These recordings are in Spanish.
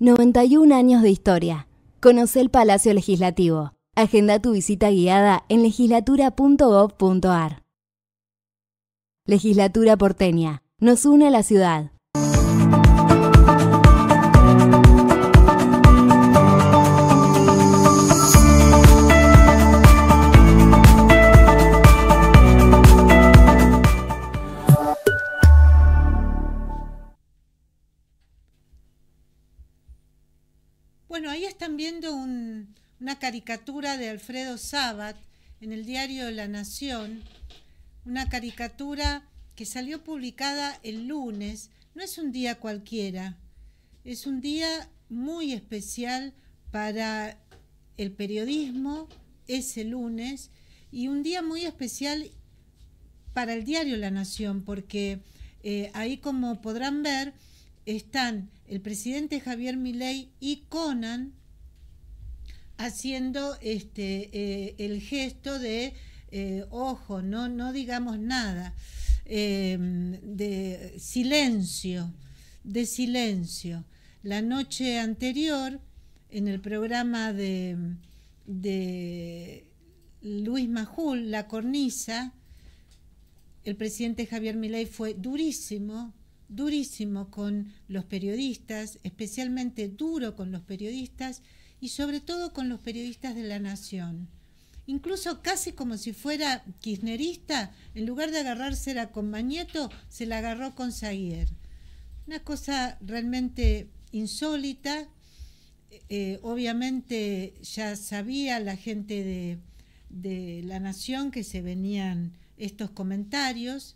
91 años de historia. Conoce el Palacio Legislativo. Agenda tu visita guiada en legislatura.gov.ar. Legislatura porteña. Nos une a la ciudad. Bueno, ahí están viendo una caricatura de Alfredo Sabat en el diario La Nación, una caricatura que salió publicada el lunes. No es un día cualquiera, es un día muy especial para el periodismo ese lunes y un día muy especial para el diario La Nación, porque eh, ahí como podrán ver están el presidente Javier Milei y Conan haciendo este, eh, el gesto de, eh, ojo, no, no digamos nada, em, de silencio, de silencio. La noche anterior, en el programa de, de Luis Majul, La Cornisa, el presidente Javier Milei fue durísimo durísimo con los periodistas, especialmente duro con los periodistas y sobre todo con los periodistas de la Nación. Incluso casi como si fuera kirchnerista, en lugar de agarrársela con Mañeto, se la agarró con Zaguier. Una cosa realmente insólita. Eh, eh, obviamente ya sabía la gente de, de la Nación que se venían estos comentarios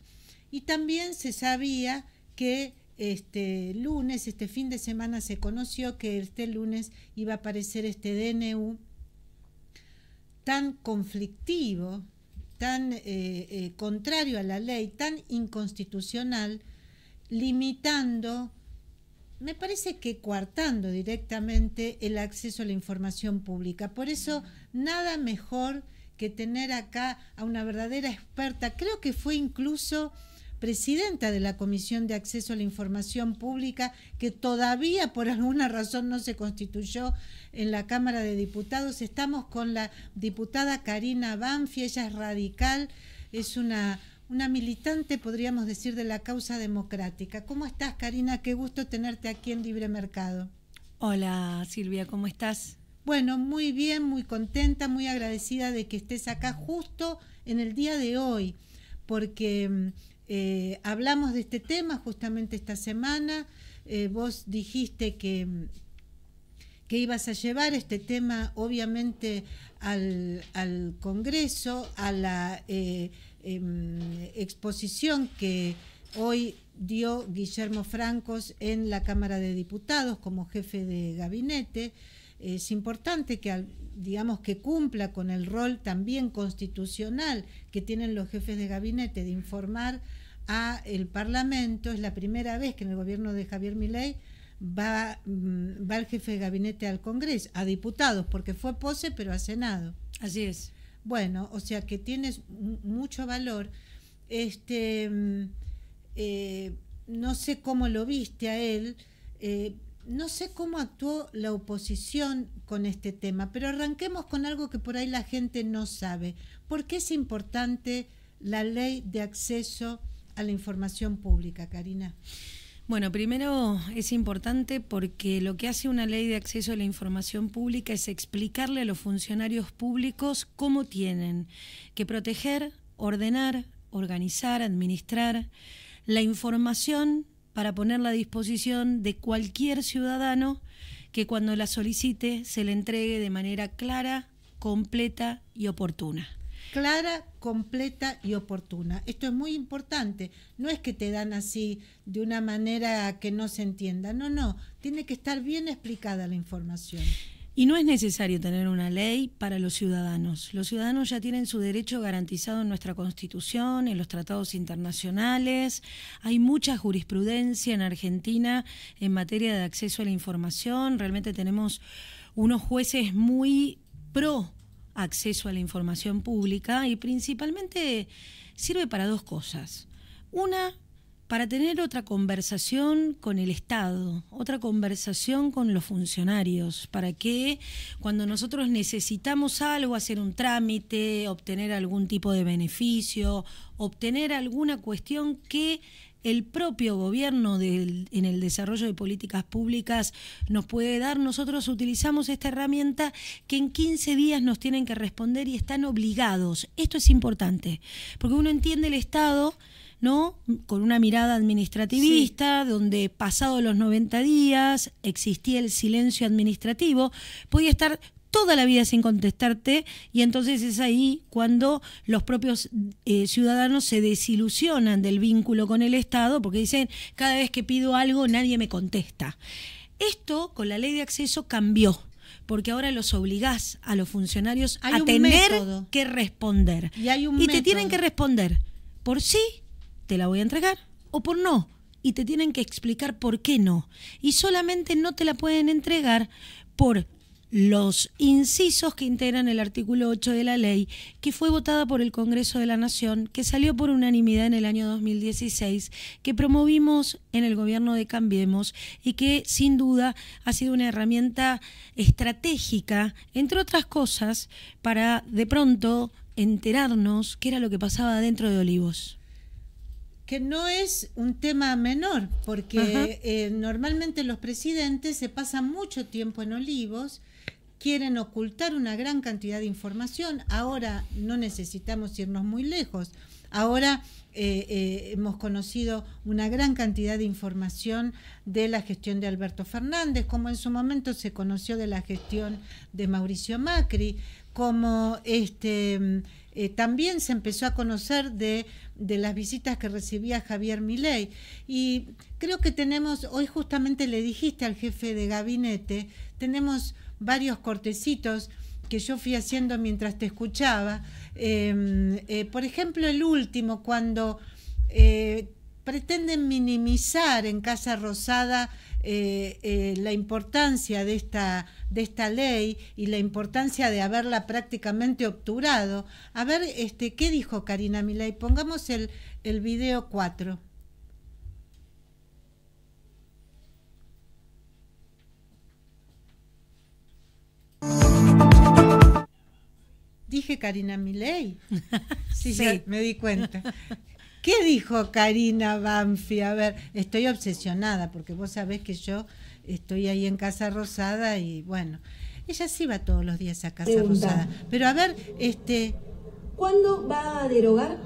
y también se sabía que este lunes, este fin de semana se conoció que este lunes iba a aparecer este DNU tan conflictivo, tan eh, eh, contrario a la ley, tan inconstitucional, limitando, me parece que coartando directamente el acceso a la información pública. Por eso, nada mejor que tener acá a una verdadera experta. Creo que fue incluso presidenta de la Comisión de Acceso a la Información Pública, que todavía por alguna razón no se constituyó en la Cámara de Diputados. Estamos con la diputada Karina Banfi, ella es radical, es una, una militante, podríamos decir, de la causa democrática. ¿Cómo estás, Karina? Qué gusto tenerte aquí en Libre Mercado. Hola, Silvia, ¿cómo estás? Bueno, muy bien, muy contenta, muy agradecida de que estés acá justo en el día de hoy, porque mm, eh, hablamos de este tema justamente esta semana. Eh, vos dijiste que, que ibas a llevar este tema, obviamente, al, Congreso, a la eh, em, exposición que hoy dio Guillermo Francos en la Cámara de Diputados como jefe de gabinete. Es importante que digamos, que cumpla con el rol también constitucional que tienen los jefes de gabinete de informar a el Parlamento. Es la primera vez que en el gobierno de Javier Milei va, mm, va el jefe de gabinete al Congreso, a diputados, porque fue pose, pero a Senado. Así es. Bueno, o sea que tienes mucho valor. Este, mm, eh, no sé cómo lo viste a él. Eh, no sé cómo actuó la oposición con este tema, pero arranquemos con algo que por ahí la gente no sabe. ¿Por qué es importante la ley de acceso a la información pública, Karina? Bueno, primero es importante porque lo que hace una ley de acceso a la información pública es explicarle a los funcionarios públicos cómo tienen que proteger, ordenar, organizar, administrar la información para ponerla a disposición de cualquier ciudadano que cuando la solicite se le entregue de manera clara, completa y oportuna. Clara, completa y oportuna. Esto es muy importante. No es que te dan así de una manera que no se entienda. No, no. Tiene que estar bien explicada la información. Y no es necesario tener una ley para los ciudadanos. Los ciudadanos ya tienen su derecho garantizado en nuestra Constitución, en los tratados internacionales. Hay mucha jurisprudencia en Argentina en materia de acceso a la información. Realmente tenemos unos jueces muy pro acceso a la información pública y principalmente sirve para dos cosas. Una, para tener otra conversación con el Estado, otra conversación con los funcionarios, para que cuando nosotros necesitamos algo, hacer un trámite, obtener algún tipo de beneficio, obtener alguna cuestión que el propio gobierno en el desarrollo de políticas públicas nos puede dar, nosotros utilizamos esta herramienta que en 15 días nos tienen que responder y están obligados. Esto es importante, porque uno entiende el Estado ¿no? Con una mirada administrativista, donde pasado los 90 días existía el silencio administrativo, podía estar toda la vida sin contestarte y entonces es ahí cuando los propios eh, ciudadanos se desilusionan del vínculo con el Estado porque dicen, cada vez que pido algo nadie me contesta. Esto con la ley de acceso cambió porque ahora los obligás a los funcionarios a tener que responder. Y, y te tienen que responder por sí te la voy a entregar, o por no, y te tienen que explicar por qué no. Y solamente no te la pueden entregar por los incisos que integran el artículo 8 de la ley, que fue votada por el Congreso de la Nación, que salió por unanimidad en el año 2016, que promovimos en el gobierno de Cambiemos y que sin duda ha sido una herramienta estratégica, entre otras cosas, para de pronto enterarnos qué era lo que pasaba dentro de Olivos que no es un tema menor, porque eh, normalmente los presidentes se pasan mucho tiempo en olivos, quieren ocultar una gran cantidad de información, ahora no necesitamos irnos muy lejos, ahora eh, eh, hemos conocido una gran cantidad de información de la gestión de Alberto Fernández, como en su momento se conoció de la gestión de Mauricio Macri, como este eh, también se empezó a conocer de, de, las visitas que recibía Javier Milei. Y creo que tenemos, hoy justamente le dijiste al jefe de gabinete, tenemos varios cortecitos que yo fui haciendo mientras te escuchaba. Em, eh, por ejemplo, el último, cuando eh, pretenden minimizar en Casa Rosada eh, eh, la importancia de esta, de esta ley y la importancia de haberla prácticamente obturado. A ver, este, ¿qué dijo Karina Milay? Pongamos el, el video 4. Dije Karina Milei. Sí, sí. me di cuenta. ¿Qué dijo Karina Banfi? A ver, estoy obsesionada porque vos sabés que yo estoy ahí en Casa Rosada y bueno, ella sí va todos los días a Casa Rosada. Pero a ver, este... ¿Cuándo va a derogar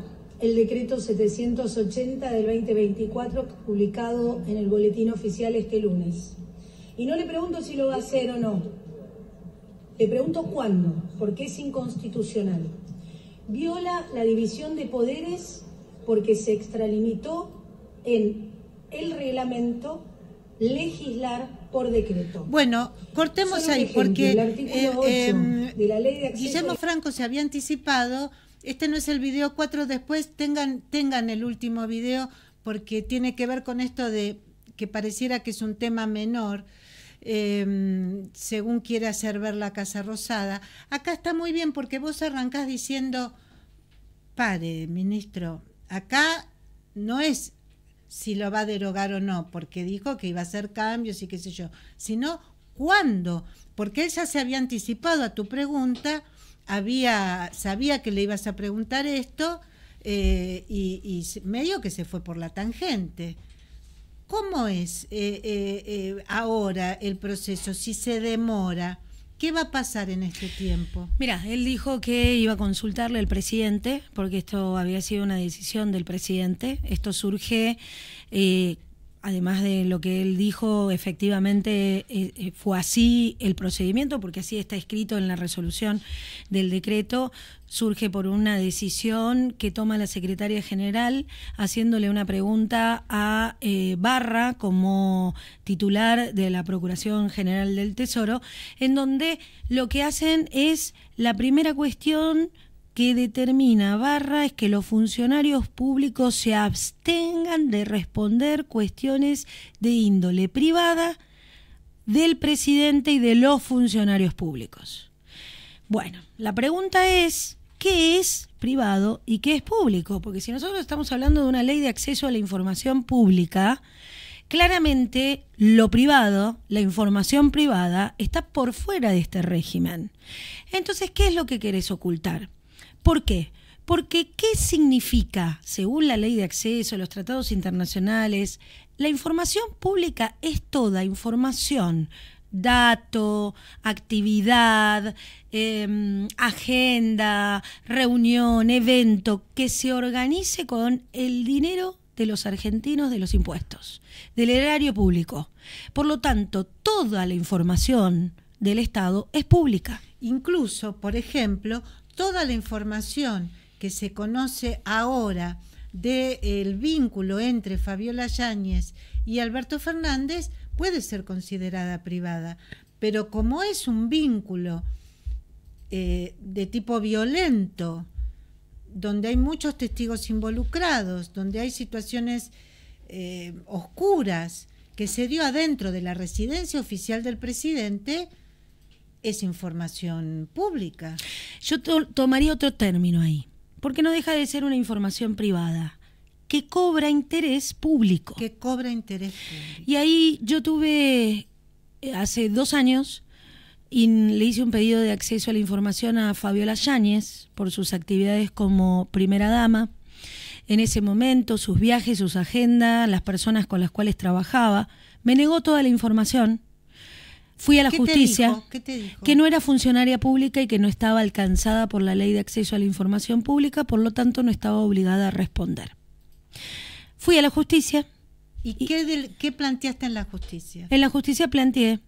el decreto 780 del 2024 publicado en el boletín oficial este lunes? Y no le pregunto si lo va a hacer o no. Le pregunto cuándo, porque es inconstitucional. Viola la división de poderes porque se extralimitó en el reglamento legislar por decreto. Bueno, cortemos ahí porque eh, em, de la ley de Guillermo Franco se había anticipado, este no es el video 4, después tengan, tengan el último video porque tiene que ver con esto de que pareciera que es un tema menor. Em, según quiere hacer ver la Casa Rosada. Acá está muy bien porque vos arrancás diciendo, pare, ministro, Acá no es si lo va a derogar o no, porque dijo que iba a hacer cambios y qué sé yo, sino cuándo, porque él ya se había anticipado a tu pregunta, sabía que le ibas a preguntar esto eh, y, medio que se fue por la tangente. ¿Cómo es eh, eh, ahora el proceso si se demora? ¿Qué va a pasar en este tiempo? Mira, él dijo que iba a consultarle al presidente, porque esto había sido una decisión del presidente. Esto surge eh, además de lo que él dijo, efectivamente eh, eh, fue así el procedimiento, porque así está escrito en la resolución del decreto, surge por una decisión que toma la secretaria general haciéndole una pregunta a eh, Barra como titular de la Procuración General del Tesoro, en donde lo que hacen es la primera cuestión que determina Barra es que los funcionarios públicos se abstengan de responder cuestiones de índole privada del presidente y de los funcionarios públicos. Bueno, la pregunta es, ¿qué es privado y qué es público? Porque si nosotros estamos hablando de una ley de acceso a la información pública, claramente lo privado, la información privada, está por fuera de este régimen. Entonces, ¿qué es lo que querés ocultar? ¿Por qué? Porque ¿qué significa, según la ley de acceso, los tratados internacionales, la información pública es toda información? dato, actividad, em, agenda, reunión, evento, que se organice con el dinero de los argentinos de los impuestos, del erario público. Por lo tanto, toda la información del Estado es pública. Incluso, por ejemplo, toda la información que se conoce ahora del vínculo entre Fabiola Yáñez y Alberto Fernández puede ser considerada privada, pero como es un vínculo eh, de tipo violento, donde hay muchos testigos involucrados, donde hay situaciones eh, oscuras que se dio adentro de la residencia oficial del presidente, es información pública. Yo tomaría otro término ahí, porque no deja de ser una información privada que cobra interés público. Que cobra interés público. Y ahí yo tuve eh, hace dos años y le hice un pedido de acceso a la información a Fabiola Yáñez por sus actividades como primera dama. En ese momento, sus viajes, sus agendas, las personas con las cuales trabajaba. Me negó toda la información Fui a la justicia, que no era funcionaria pública y que no estaba alcanzada por la ley de acceso a la información pública, por lo tanto no estaba obligada a responder. Fui a la justicia. ¿Y, qué, planteaste en la justicia? En la justicia planteé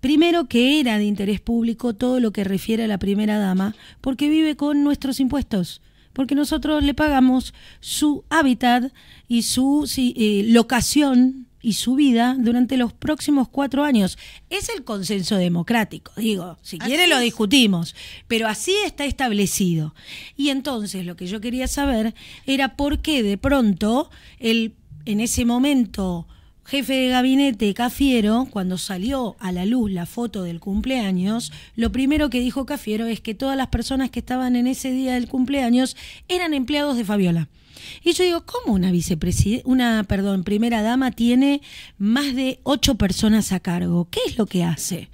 Primero que era de interés público todo lo que refiere a la primera dama, porque vive con nuestros impuestos, porque nosotros le pagamos su hábitat y su eh, locación y su vida durante los próximos cuatro años. Es el consenso democrático, digo, si quiere lo discutimos, pero así está establecido. Y entonces lo que yo quería saber era por qué de pronto el, en ese momento jefe de gabinete Cafiero, cuando salió a la luz la foto del cumpleaños, lo primero que dijo Cafiero es que todas las personas que estaban en ese día del cumpleaños eran empleados de Fabiola. Y yo digo, ¿cómo una vicepresidenta, una, perdón, primera dama tiene más de ocho personas a cargo? ¿Qué es lo que hace?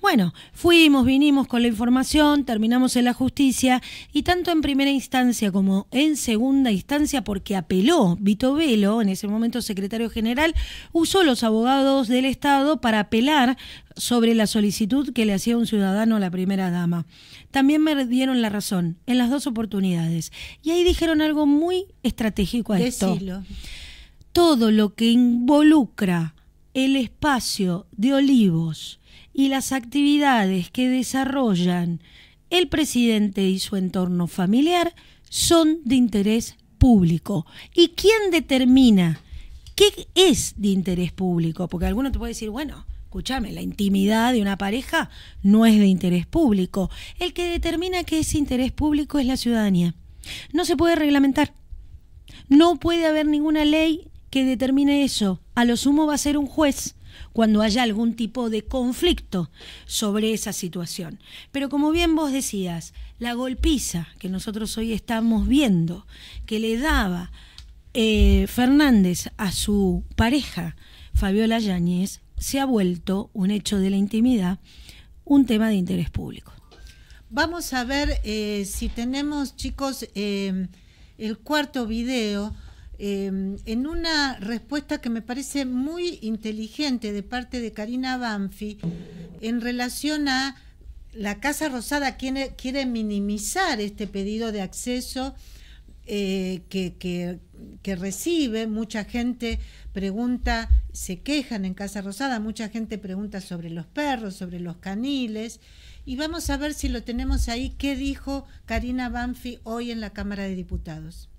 Bueno, fuimos, vinimos con la información, terminamos en la justicia y tanto en primera instancia como en segunda instancia, porque apeló Vito Velo, en ese momento secretario general, usó los abogados del Estado para apelar sobre la solicitud que le hacía un ciudadano a la primera dama también me dieron la razón en las dos oportunidades. Y ahí dijeron algo muy estratégico a Decilo. esto. Todo lo que involucra el espacio de Olivos y las actividades que desarrollan el presidente y su entorno familiar son de interés público. ¿Y quién determina qué es de interés público? Porque alguno te puede decir, bueno, escúchame, la intimidad de una pareja no es de interés público. El que determina que es interés público es la ciudadanía. No se puede reglamentar. No puede haber ninguna ley que determine eso. A lo sumo va a ser un juez cuando haya algún tipo de conflicto sobre esa situación. Pero como bien vos decías, la golpiza que nosotros hoy estamos viendo, que le daba eh, Fernández a su pareja, Fabiola Yáñez, se ha vuelto un hecho de la intimidad un tema de interés público. Vamos a ver eh, si tenemos, chicos, em, el cuarto video. Em, en una respuesta que me parece muy inteligente de parte de Karina Banfi en relación a la Casa Rosada quiere, quiere minimizar este pedido de acceso eh, que, que, que, recibe. Mucha gente pregunta se quejan en Casa Rosada, mucha gente pregunta sobre los perros, sobre los caniles, y vamos a ver si lo tenemos ahí, qué dijo Karina Banfi hoy en la Cámara de Diputados.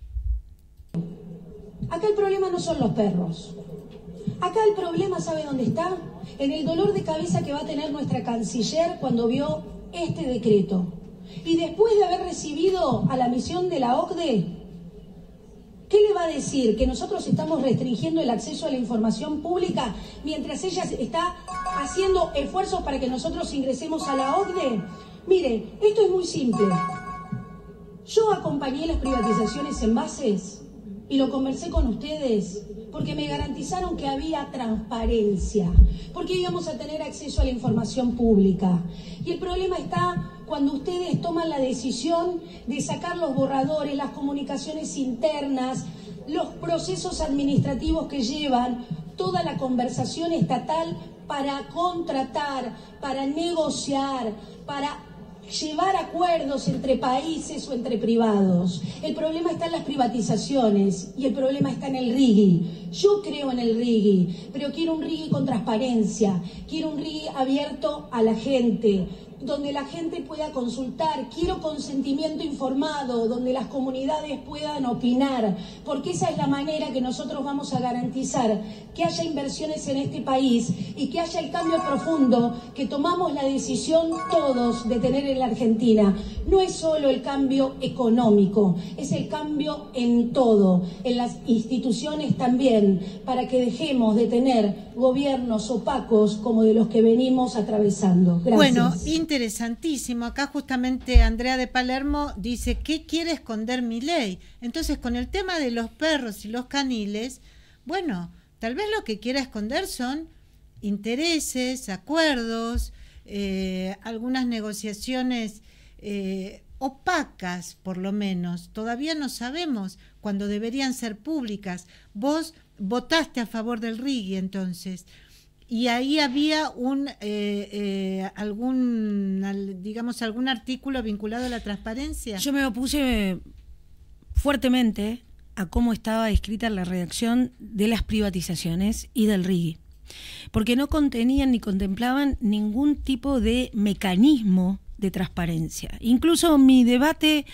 Acá el problema no son los perros. Acá el problema, ¿sabe dónde está? En el dolor de cabeza que va a tener nuestra canciller cuando vio este decreto. Y después de haber recibido a la misión de la OCDE ¿Qué le va a decir? Que nosotros estamos restringiendo el acceso a la información pública mientras ella está haciendo esfuerzos para que nosotros ingresemos a la OCDE. Mire, esto es muy simple. Yo acompañé las privatizaciones en bases y lo conversé con ustedes porque me garantizaron que había transparencia, porque íbamos a tener acceso a la información pública. Y el problema está cuando ustedes toman la decisión de sacar los borradores, las comunicaciones internas, los procesos administrativos que llevan toda la conversación estatal para contratar, para negociar, para llevar acuerdos entre países o entre privados. El problema está en las privatizaciones y el problema está en el RIGI. Yo creo en el RIGI, pero quiero un RIGI con transparencia, quiero un RIGI abierto a la gente, donde la gente pueda consultar, quiero consentimiento informado, donde las comunidades puedan opinar, porque esa es la manera que nosotros vamos a garantizar que haya inversiones en este país y que haya el cambio profundo que tomamos la decisión todos de tener en la Argentina. No es solo el cambio económico, es el cambio en todo, en las instituciones también, para que dejemos de tener gobiernos opacos como de los que venimos atravesando. Gracias interesantísimo. Acá justamente Andrea de Palermo dice, ¿qué quiere esconder mi ley? Entonces, con el tema de los perros y los caniles, bueno, tal vez lo que quiera esconder son intereses, acuerdos, eh, algunas negociaciones eh, opacas, por lo menos. Todavía no sabemos cuándo deberían ser públicas. Vos votaste a favor del RIGI, entonces y ahí había un eh, eh, algún digamos algún artículo vinculado a la transparencia. Yo me opuse fuertemente a cómo estaba escrita la redacción de las privatizaciones y del RIGI, porque no contenían ni contemplaban ningún tipo de mecanismo de transparencia. Incluso mi debate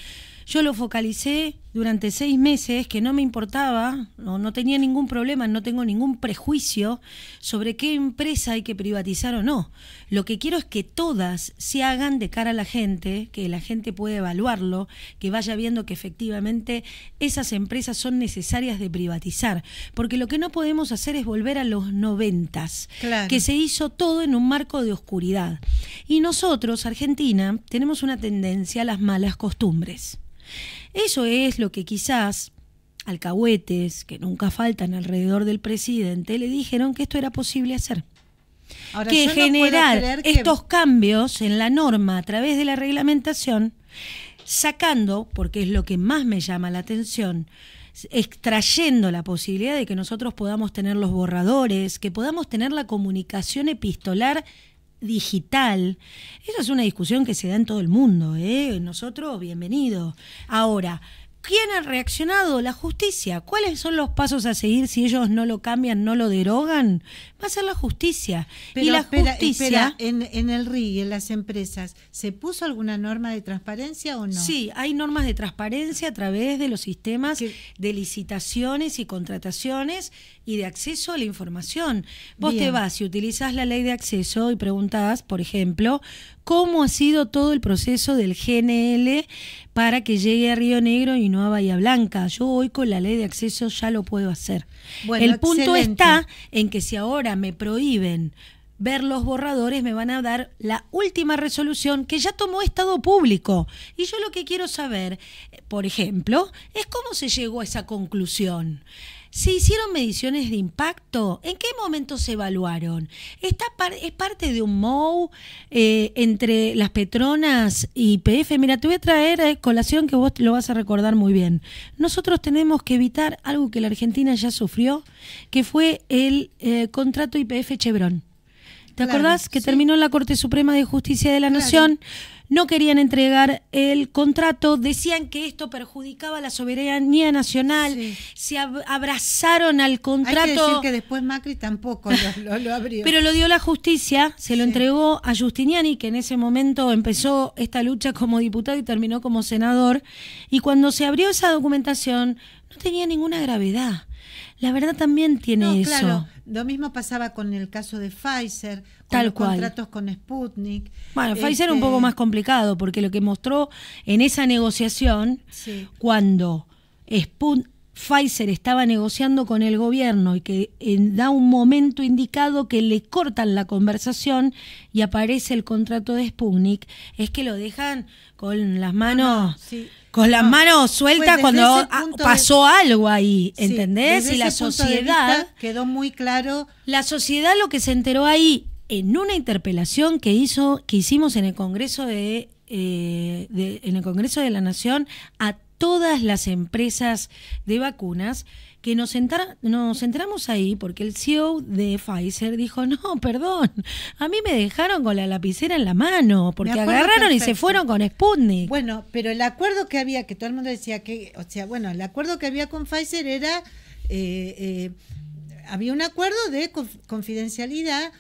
yo lo focalicé durante seis meses que no me importaba, no, no tenía ningún problema, no tengo ningún prejuicio sobre qué empresa hay que privatizar o no. Lo que quiero es que todas se hagan de cara a la gente, que la gente pueda evaluarlo, que vaya viendo que efectivamente esas empresas son necesarias de privatizar. Porque lo que no podemos hacer es volver a los noventas, que se hizo todo en un marco de oscuridad. Y nosotros, Argentina, tenemos una tendencia a las malas costumbres. Eso es lo que quizás alcahuetes, que nunca faltan alrededor del presidente, le dijeron que esto era posible hacer. que generar estos cambios en la norma a través de la reglamentación, sacando, porque es lo que más me llama la atención, extrayendo la posibilidad de que nosotros podamos tener los borradores, que podamos tener la comunicación epistolar digital, eso es una discusión que se da en todo el mundo. ¿eh? Nosotros, bienvenidos. Ahora, ¿quién ha reaccionado? La justicia. ¿Cuáles son los pasos a seguir si ellos no lo cambian, no lo derogan? Va a ser la justicia. Pero, y la justicia. En, en, el RIG, en las empresas, ¿se puso alguna norma de transparencia o no? Sí, hay normas de transparencia a través de los sistemas de licitaciones y contrataciones y de acceso a la información. Vos te vas y utilizás la ley de acceso y preguntás, por ejemplo, cómo ha sido todo el proceso del GNL para que llegue a Río Negro y no a Bahía Blanca. Yo hoy con la ley de acceso ya lo puedo hacer. el punto está en que si ahora me prohíben ver los borradores, me van a dar la última resolución que ya tomó Estado Público. Y yo lo que quiero saber, eh, por ejemplo, es cómo se llegó a esa conclusión. ¿Se hicieron mediciones de impacto? ¿En qué momento se evaluaron? Esta ¿Es parte de un MOU eh, entre las Petronas y PF? Mira, te voy a traer eh, colación que vos lo vas a recordar muy bien. Nosotros tenemos que evitar algo que la Argentina ya sufrió, que fue el eh, contrato IPF Chevron. ¿Te acordás que terminó la Corte Suprema de Justicia de la Nación? no querían entregar el contrato, decían que esto perjudicaba la soberanía nacional, se abrazaron al contrato. Hay que decir que después Macri tampoco lo, abrió. Pero lo dio la justicia, se lo entregó a Justiniani, que en ese momento empezó esta lucha como diputado y terminó como senador. Y cuando se abrió esa documentación, no tenía ninguna gravedad la verdad también tiene eso. Claro, lo mismo pasaba con el caso de Pfizer, con los contratos con Sputnik. Bueno, Pfizer Pfizer un este, poco más complicado, porque lo que mostró en esa negociación, cuando Sputnik Pfizer estaba negociando con el gobierno y que en, eh, da un momento indicado que le cortan la conversación y aparece el contrato de Sputnik, es que lo dejan con las manos... Con las manos sueltas pues cuando pasó algo ahí, ¿entendés? y la sociedad... Quedó muy claro. La sociedad lo que se enteró ahí en una interpelación que hizo que hicimos en el Congreso de, eh, en el Congreso de la Nación a todas las empresas de vacunas, que nos, entra, nos entramos ahí porque el CEO de Pfizer dijo, no, perdón, a mí me dejaron con la lapicera en la mano, porque agarraron y se fueron con Sputnik. Bueno, pero el acuerdo que había, que todo el mundo decía que, o sea, bueno, el acuerdo que había con Pfizer era, eh, eh, había un acuerdo de confidencialidad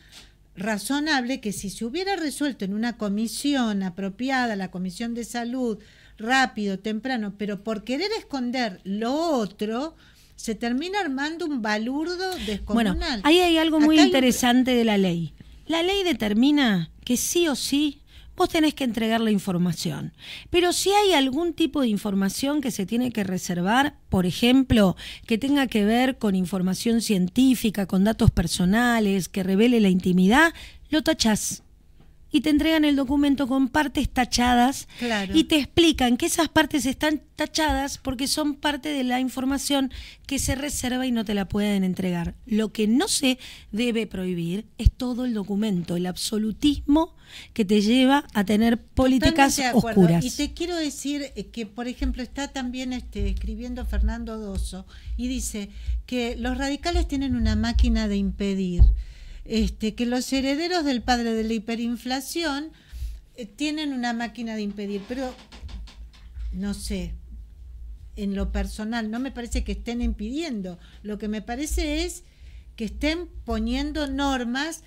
razonable que si se hubiera resuelto en una comisión apropiada, la Comisión de Salud, rápido, temprano, pero por querer esconder lo otro, se termina armando un balurdo descomunal. Bueno, ahí hay algo muy interesante de la ley. La ley determina que sí o sí vos tenés que entregar la información. Pero si hay algún tipo de información que se tiene que reservar, por ejemplo, que tenga que ver con información científica, con datos personales, que revele la intimidad, lo tachás y te entregan el documento con partes tachadas y te explican que esas partes están tachadas porque son parte de la información que se reserva y no te la pueden entregar. Lo que no se debe prohibir es todo el documento, el absolutismo que te lleva a tener políticas oscuras. Y te quiero decir eh, que, por ejemplo, está también este, escribiendo Fernando Doso y dice que los radicales tienen una máquina de impedir este, que los herederos del padre de la hiperinflación eh, tienen una máquina de impedir, pero no sé, en lo personal, no me parece que estén impidiendo, lo que me parece es que estén poniendo normas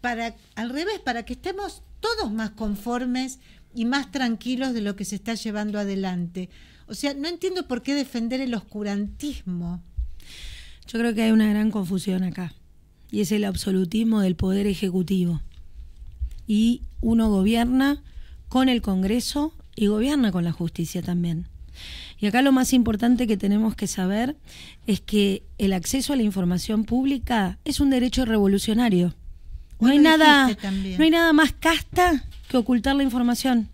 para, al revés, para que estemos todos más conformes y más tranquilos de lo que se está llevando adelante. O sea, no entiendo por qué defender el oscurantismo. Yo creo que hay una gran confusión acá y es el absolutismo del poder ejecutivo. Y uno gobierna con el Congreso y gobierna con la justicia también. Y acá lo más importante que tenemos que saber es que el acceso a la información pública es un derecho revolucionario. No hay, nada, no hay nada más casta que ocultar la información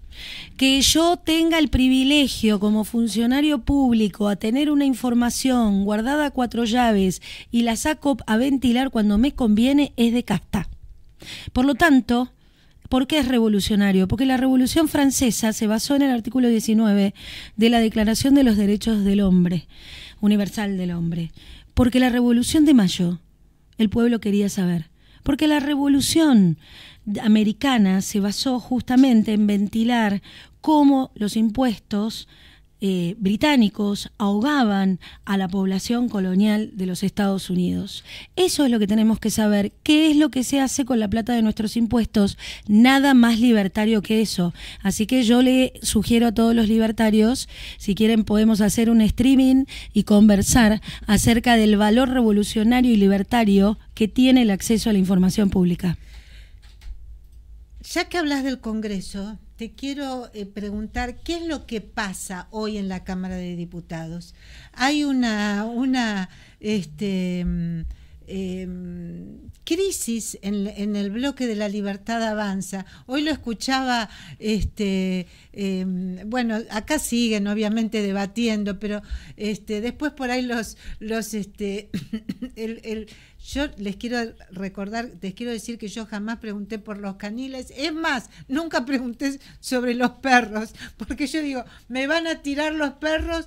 que yo tenga el privilegio como funcionario público a tener una información guardada a cuatro llaves y la saco a ventilar cuando me conviene es de casta. Por lo tanto, ¿Por qué es revolucionario? Porque la Revolución Francesa se basó en el artículo 19 de la Declaración de los Derechos del Hombre, Universal del Hombre. Porque la Revolución de Mayo, el pueblo quería saber. Porque la Revolución americana se basó justamente en ventilar cómo los impuestos eh, británicos ahogaban a la población colonial de los Estados Unidos. Eso es lo que tenemos que saber. ¿Qué es lo que se hace con la plata de nuestros impuestos? Nada más libertario que eso. Así que yo le sugiero a todos los libertarios, si quieren podemos hacer un streaming y conversar acerca del valor revolucionario y libertario que tiene el acceso a la información pública. Ya que hablas del Congreso, te quiero eh, preguntar qué es lo que pasa hoy en la Cámara de Diputados. Hay una, una este, mm, Em, crisis en, el bloque de la libertad avanza. Hoy lo escuchaba, este, em, bueno, acá siguen obviamente debatiendo, pero este, después por ahí los, los este, el, el, yo les quiero recordar, les quiero decir que yo jamás pregunté por los caniles, es más, nunca pregunté sobre los perros, porque yo digo, me van a tirar los perros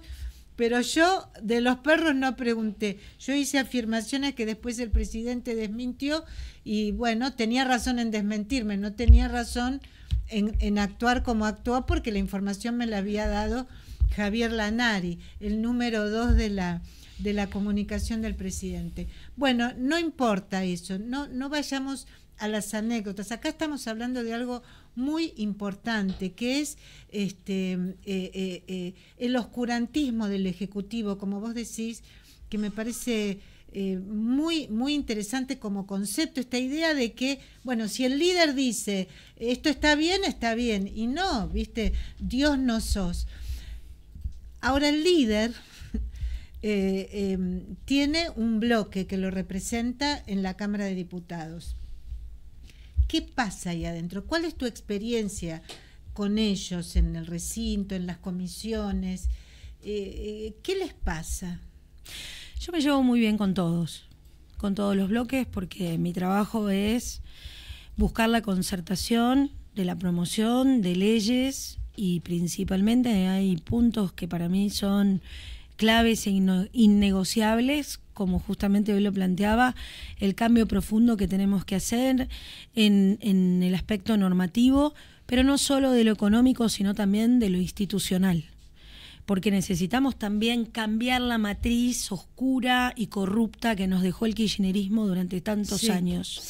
pero yo de los perros no pregunté. Yo hice afirmaciones que después el presidente desmintió y bueno, tenía razón en desmentirme, no tenía razón en, actuar como actuó porque la información me la había dado Javier Lanari, el número dos de la, de la comunicación del presidente. Bueno, no importa eso, no, no vayamos a las anécdotas. Acá estamos hablando de algo muy importante, que es este, eh, eh, eh, el oscurantismo del Ejecutivo, como vos decís, que me parece... muy, muy interesante como concepto esta idea de que, bueno, si el líder dice esto está bien, está bien, y no, viste, Dios no sos. Ahora el líder tiene un bloque que lo representa en la Cámara de Diputados. ¿Qué pasa ahí adentro? ¿Cuál es tu experiencia con ellos en el recinto, en las comisiones? Eh, eh, ¿Qué les pasa? Yo me llevo muy bien con todos, con todos los bloques, porque mi trabajo es buscar la concertación de la promoción de leyes y principalmente hay puntos que para mí son claves e innegociables como justamente hoy lo planteaba, el cambio profundo que tenemos que hacer en, el aspecto normativo, pero no solo de lo económico, sino también de lo institucional porque necesitamos también cambiar la matriz oscura y corrupta que nos dejó el kirchnerismo durante tantos años.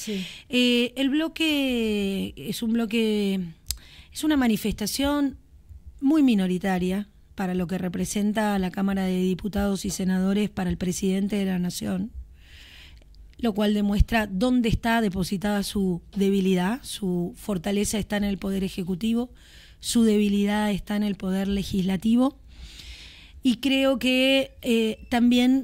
Eh, el bloque es un bloque, es una manifestación muy minoritaria, para lo que representa a la Cámara de Diputados y Senadores para el presidente de la Nación, lo cual demuestra dónde está depositada su debilidad, su fortaleza está en el Poder Ejecutivo, su debilidad está en el Poder Legislativo. Y creo que eh, también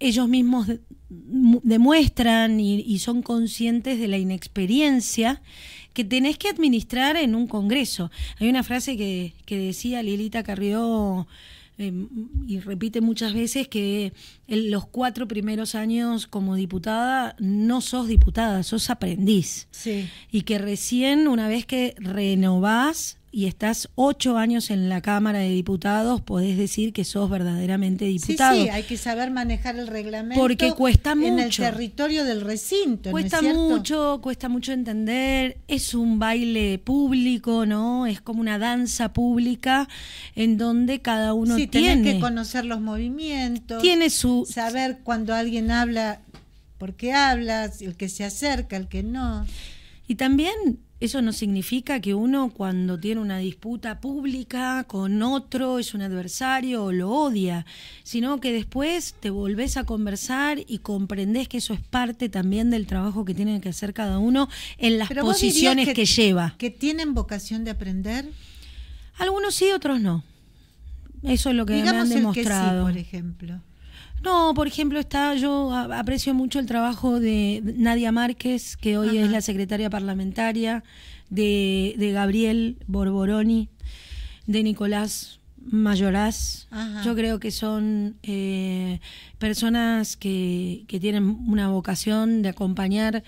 ellos mismos demuestran y son conscientes de la inexperiencia que tenés que administrar en un congreso. Hay una frase que, decía Lilita Carrió em, y repite muchas veces que en los cuatro primeros años como diputada no sos diputada, sos aprendiz. Y que recién, una vez que renovás y estás ocho años en la Cámara de Diputados, podés decir que sos verdaderamente diputado. Sí, sí hay que saber manejar el reglamento. Porque cuesta mucho. En el territorio del recinto. Cuesta mucho, cuesta mucho entender. Es un baile público, ¿no? Es como una danza pública en donde cada uno sí, tiene. que conocer los movimientos. Tiene su. Saber cuando alguien habla, por qué hablas, el que se acerca, el que no. Y también eso no significa que uno cuando tiene una disputa pública con otro es un adversario o lo odia, sino que después te volvés a conversar y comprendés que eso es parte también del trabajo que tiene que hacer cada uno en las posiciones que, lleva. ¿Que tienen vocación de aprender? Algunos sí, otros no. Eso es lo que me han demostrado. por ejemplo. No, por ejemplo, está yo aprecio mucho el trabajo de Nadia Márquez, que hoy es la secretaria parlamentaria, de, Gabriel Borboroni, de Nicolás Mayoraz. Yo creo que son eh, personas que, tienen una vocación de acompañar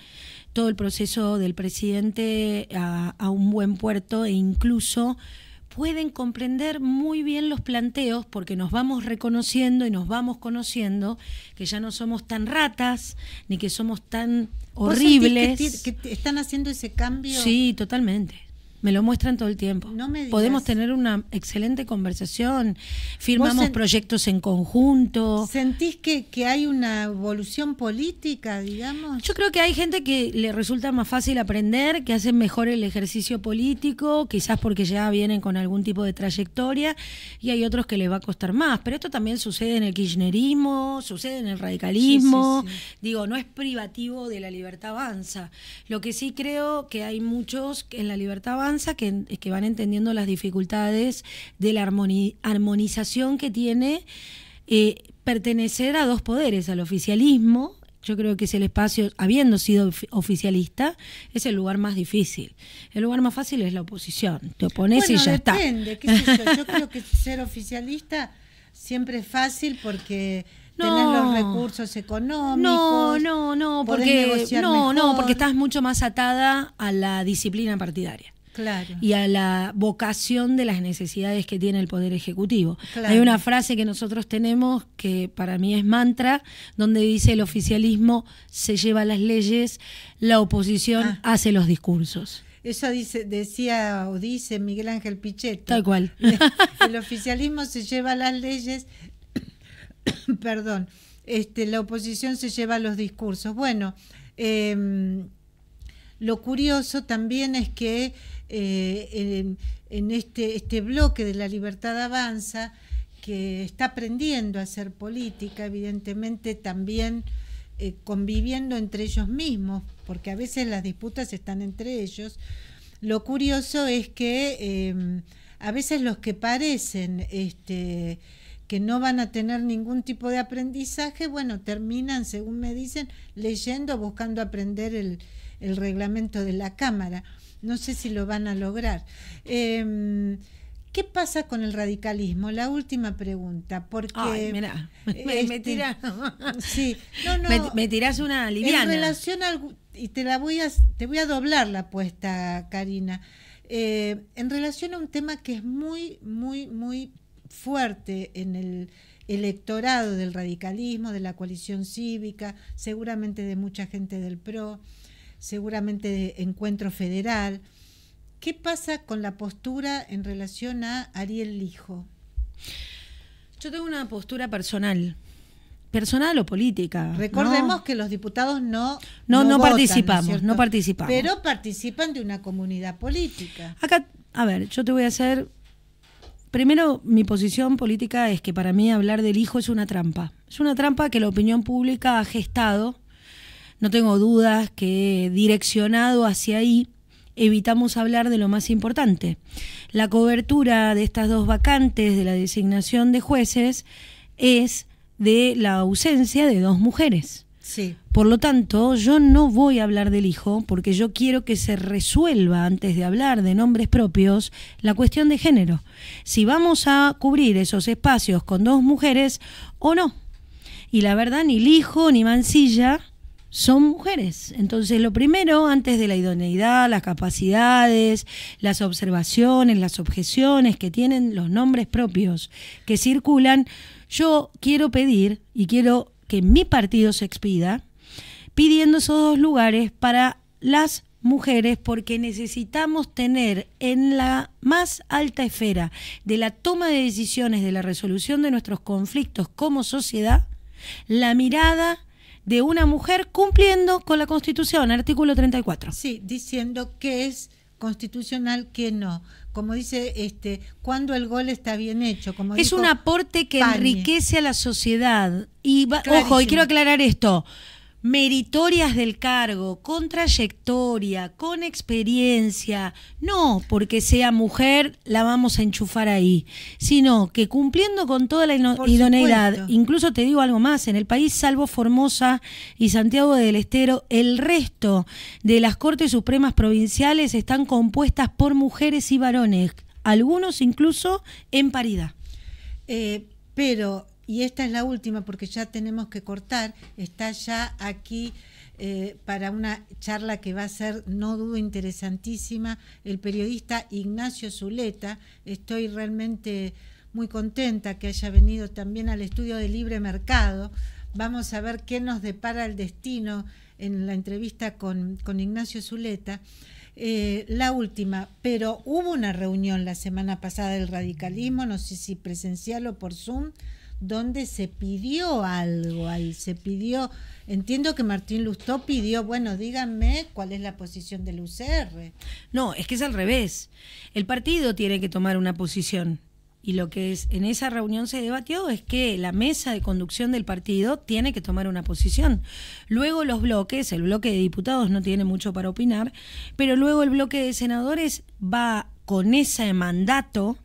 todo el proceso del presidente a un buen puerto e incluso pueden comprender muy bien los planteos porque nos vamos reconociendo y nos vamos conociendo que ya no somos tan ratas ni que somos tan horribles. Que, están haciendo ese cambio? Sí, totalmente. Me lo muestran todo el tiempo. Podemos tener una excelente conversación, firmamos proyectos en conjunto. ¿Sentís que, que, hay una evolución política, digamos? Yo creo que hay gente que le resulta más fácil aprender, que hacen mejor el ejercicio político, quizás porque ya vienen con algún tipo de trayectoria, y hay otros que les va a costar más. Pero esto también sucede en el kirchnerismo, sucede en el radicalismo. Digo, no es privativo de la libertad avanza. Lo que sí creo que hay muchos que en la libertad avanza que, que van entendiendo las dificultades de la armonización que tiene eh, pertenecer a dos poderes, al oficialismo, yo creo que es el espacio, habiendo sido oficialista, es el lugar más difícil. El lugar más fácil es la oposición. Te opones y ya está. ¿qué yo? creo que ser oficialista siempre es fácil porque tenés los recursos económicos. No, no, no, porque, no, no, porque estás mucho más atada a la disciplina partidaria y a la vocación de las necesidades que tiene el Poder Ejecutivo. Hay una frase que nosotros tenemos que para mí es mantra, donde dice el oficialismo se lleva las leyes, la oposición ah. hace los discursos. Eso dice, decía o dice Miguel Ángel Pichetto. Tal cual. El oficialismo se lleva las leyes, perdón, este, la oposición se lleva los discursos. Bueno, em, lo curioso también es que eh, en, este, este, bloque de la libertad avanza, que está aprendiendo a hacer política, evidentemente también eh, conviviendo entre ellos mismos, porque a veces las disputas están entre ellos. Lo curioso es que em, a veces los que parecen este, que no van a tener ningún tipo de aprendizaje, bueno, terminan, según me dicen, leyendo, buscando aprender el reglamento de la Cámara. No sé si lo van a lograr. Em, ¿Qué pasa con el radicalismo? La última pregunta, porque... me, no, me, una liviana. En relación Y te, la voy a, te voy a doblar la apuesta, Karina. Eh, en relación a un tema que es muy, muy, muy fuerte en el electorado del radicalismo, de la coalición cívica, seguramente de mucha gente del PRO, seguramente de encuentro federal. ¿Qué pasa con la postura en relación a Ariel Lijo? Yo tengo una postura personal personal o política. Recordemos que los diputados no no, no, participamos, ¿no, ¿no, participamos. Pero participan de una comunidad política. Acá, a ver, yo te voy a hacer primero mi posición política es que para mí hablar del hijo es una trampa. Es una trampa que la opinión pública ha gestado no tengo dudas que direccionado hacia ahí evitamos hablar de lo más importante. La cobertura de estas dos vacantes de la designación de jueces es de la ausencia de dos mujeres. Sí. Por lo tanto, yo no voy a hablar del hijo porque yo quiero que se resuelva antes de hablar de nombres propios la cuestión de género. Si vamos a cubrir esos espacios con dos mujeres o no. Y la verdad, ni el hijo ni mancilla son mujeres. Entonces, lo primero, antes de la idoneidad, las capacidades, las observaciones, las objeciones que tienen los nombres propios que circulan, yo quiero pedir y quiero que mi partido se expida pidiendo esos dos lugares para las mujeres porque necesitamos tener en la más alta esfera de la toma de decisiones, de la resolución de nuestros conflictos como sociedad, la mirada de una mujer cumpliendo con la Constitución, artículo 34. Sí, diciendo que es constitucional que no. Como dice, este, cuando el gol está bien hecho. Como es un aporte que enriquece a la sociedad. Y ojo, y quiero aclarar esto meritorias del cargo, con trayectoria, con experiencia, no porque sea mujer la vamos a enchufar ahí, sino que cumpliendo con toda la idoneidad, incluso te digo algo más, en el país salvo Formosa y Santiago del Estero, el resto de las Cortes Supremas Provinciales están compuestas por mujeres y varones, algunos incluso en paridad. Eh, pero y esta es la última porque ya tenemos que cortar. Está ya aquí eh, para una charla que va a ser, no dudo, interesantísima, el periodista Ignacio Zuleta. Estoy realmente muy contenta que haya venido también al estudio de libre mercado. Vamos a ver qué nos depara el destino en la entrevista con, Ignacio Zuleta. Eh, la última, pero hubo una reunión la semana pasada del radicalismo, no sé si presencial o por Zoom, donde se pidió algo ahí, se pidió, entiendo que Martín Lustó pidió, bueno, díganme cuál es la posición del UCR. No, es que es al revés. El partido tiene que tomar una posición. Y lo que es, en esa reunión se debatió es que la mesa de conducción del partido tiene que tomar una posición. Luego los bloques, el bloque de diputados no tiene mucho para opinar, pero luego el bloque de senadores va con ese mandato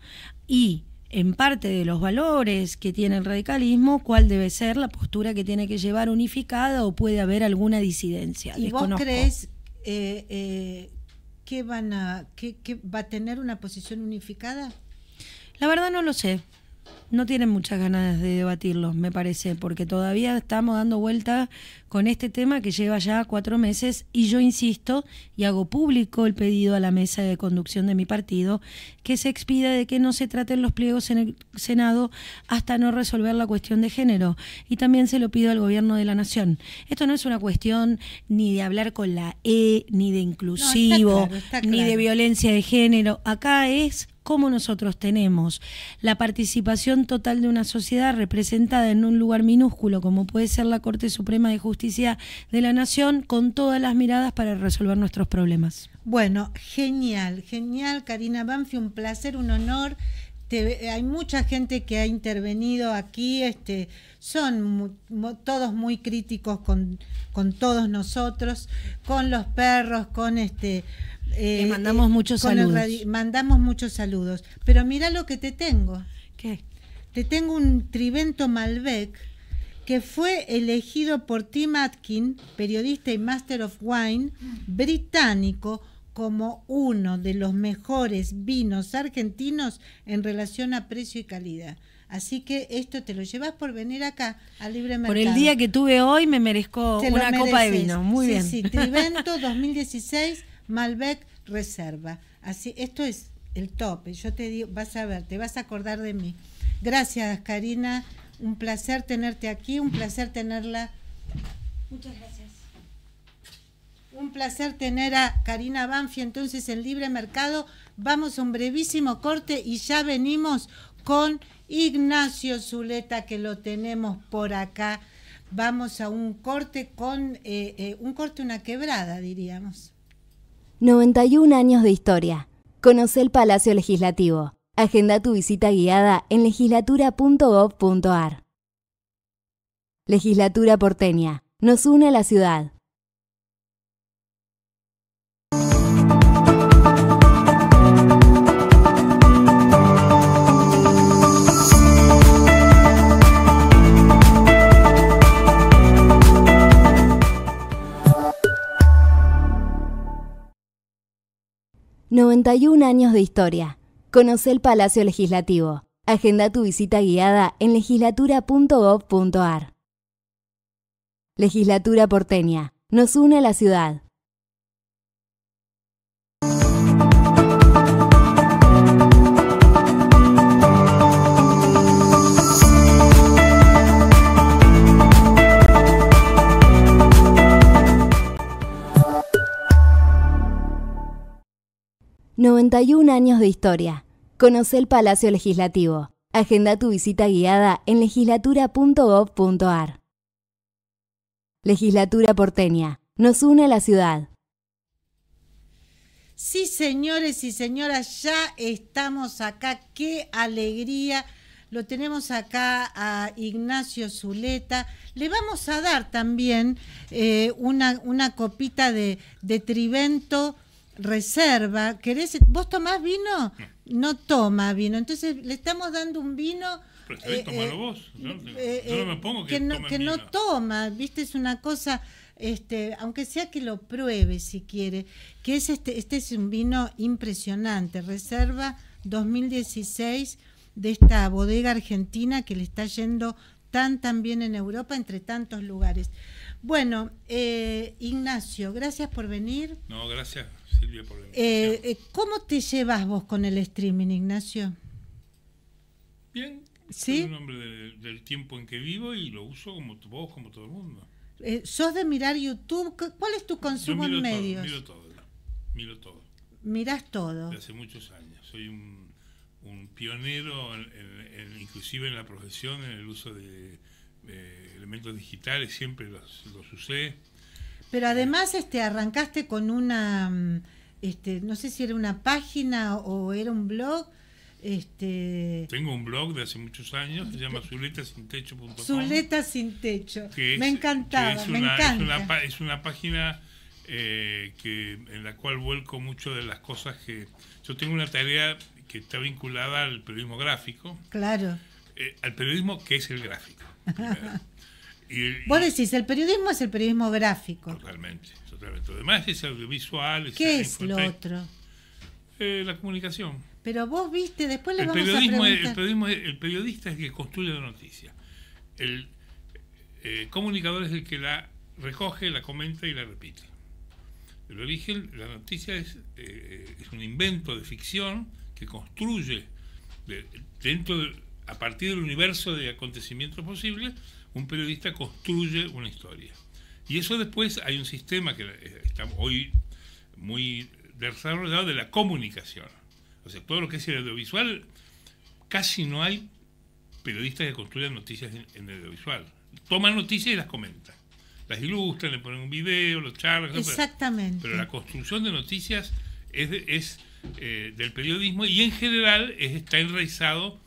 y en parte de los valores que tiene el radicalismo, cuál debe ser la postura que tiene que llevar unificada o puede haber alguna disidencia. ¿Y vos crees eh, eh, que, van a, que va a tener una posición unificada? La verdad no lo sé no tienen muchas ganas de debatirlo, me parece, porque todavía estamos dando vuelta con este tema que lleva ya cuatro meses y yo insisto y hago público el pedido a la mesa de conducción de mi partido que se expida de que no se traten los pliegos en el Senado hasta no resolver la cuestión de género. Y también se lo pido al gobierno de la nación. Esto no es una cuestión ni de hablar con la E, ni de inclusivo, ni de violencia de género. Acá es cómo nosotros tenemos la participación total de una sociedad representada en un lugar minúsculo como puede ser la Corte Suprema de Justicia de la Nación, con todas las miradas para resolver nuestros problemas. Bueno, genial, genial, Karina Banfi, un placer, un honor. hay mucha gente que ha intervenido aquí, este, son todos muy críticos con, con todos nosotros, con los perros, con este, eh, Le eh, mandamos muchos saludos. Mandamos muchos saludos. Pero mira lo que te tengo. ¿Qué? Te tengo un Trivento Malbec que fue elegido por Tim Atkin, periodista y Master of Wine británico, como uno de los mejores vinos argentinos en relación a precio y calidad. Así que esto te lo llevas por venir acá a libre mercado. Por el día que tuve hoy me merezco una copa de vino. Muy sí, bien. Sí, Trivento 2016 Malbec Reserva. Así, esto es el tope. Yo te digo, vas a ver, te vas a acordar de mí. Gracias, Karina. Un placer tenerte aquí, un placer tenerla. Muchas gracias. Un placer tener a Karina Banfi entonces en Libre Mercado. Vamos a un brevísimo corte y ya venimos con Ignacio Zuleta, que lo tenemos por acá. Vamos a un corte con eh, eh, un corte, una quebrada, diríamos. 91 años de historia. Conoce el Palacio Legislativo. Agenda tu visita guiada en legislatura.gov.ar. Legislatura porteña. Nos une a la ciudad. 91 años de historia. Conoce el Palacio Legislativo. Agenda tu visita guiada en legislatura.gov.ar. Legislatura porteña. Nos une a la ciudad. 91 años de historia. Conoce el Palacio Legislativo. Agenda tu visita guiada en legislatura.gov.ar. Legislatura porteña. Nos une a la ciudad. Sí, señores y señoras, ya estamos acá. Qué alegría. Lo tenemos acá a Ignacio Zuleta. Le vamos a dar también eh, una, copita de, de Trivento reserva, querés, vos tomás vino, mm. no, toma vino, entonces le estamos dando un vino... Eh, eh, vos, no eh, me pongo que, no, toma, viste, es una cosa, este, aunque sea que lo pruebe si quiere, que es este, este es un vino impresionante, reserva 2016 de esta bodega argentina que le está yendo tan tan bien en Europa, entre tantos lugares. Bueno, Ignacio, gracias por venir. No, gracias. Eh, eh, ¿Cómo te llevas vos con el streaming, Ignacio? Bien. ¿Sí? Soy un hombre del, tiempo en que vivo y lo uso como vos, como todo el mundo. Eh, ¿Sos de mirar YouTube? ¿Cuál es tu consumo en medios? miro todo, miro todo. Mirás todo. hace muchos años. Soy un, pionero, inclusive en la profesión, en el uso de, elementos digitales. Siempre los, los usé. Pero además este, arrancaste con una, mm, este, no sé si era una página o era un blog. Este... Tengo un blog de hace muchos años se llama zuletasintecho.com. Zuleta sin techo. me encantaba, me encanta. Es una, página eh, que, en la cual vuelco mucho de las cosas que... Yo tengo una tarea que está vinculada al periodismo gráfico. Claro. Eh, al periodismo que es el gráfico. Vos decís, el periodismo es el periodismo gráfico. Totalmente, totalmente. Lo demás es audiovisual. Es ¿Qué es lo otro? Eh, la comunicación. Pero vos viste, después le el vamos a preguntar. el, periodista es el que construye la noticia. El eh, comunicador es el que la recoge, la comenta y la repite. El origen, la noticia es, eh, es un invento de ficción que construye dentro a partir del universo de acontecimientos posibles un periodista construye una historia. Y eso después hay un sistema que eh, está hoy muy desarrollado de la comunicación. O sea, todo lo que es el audiovisual, casi no hay periodistas que construyan noticias en, el audiovisual. Toman noticias y las comentan. Las ilustran, le ponen un video, lo charlan. Exactamente. Pero, la construcción de noticias es, eh, del periodismo y en general está enraizado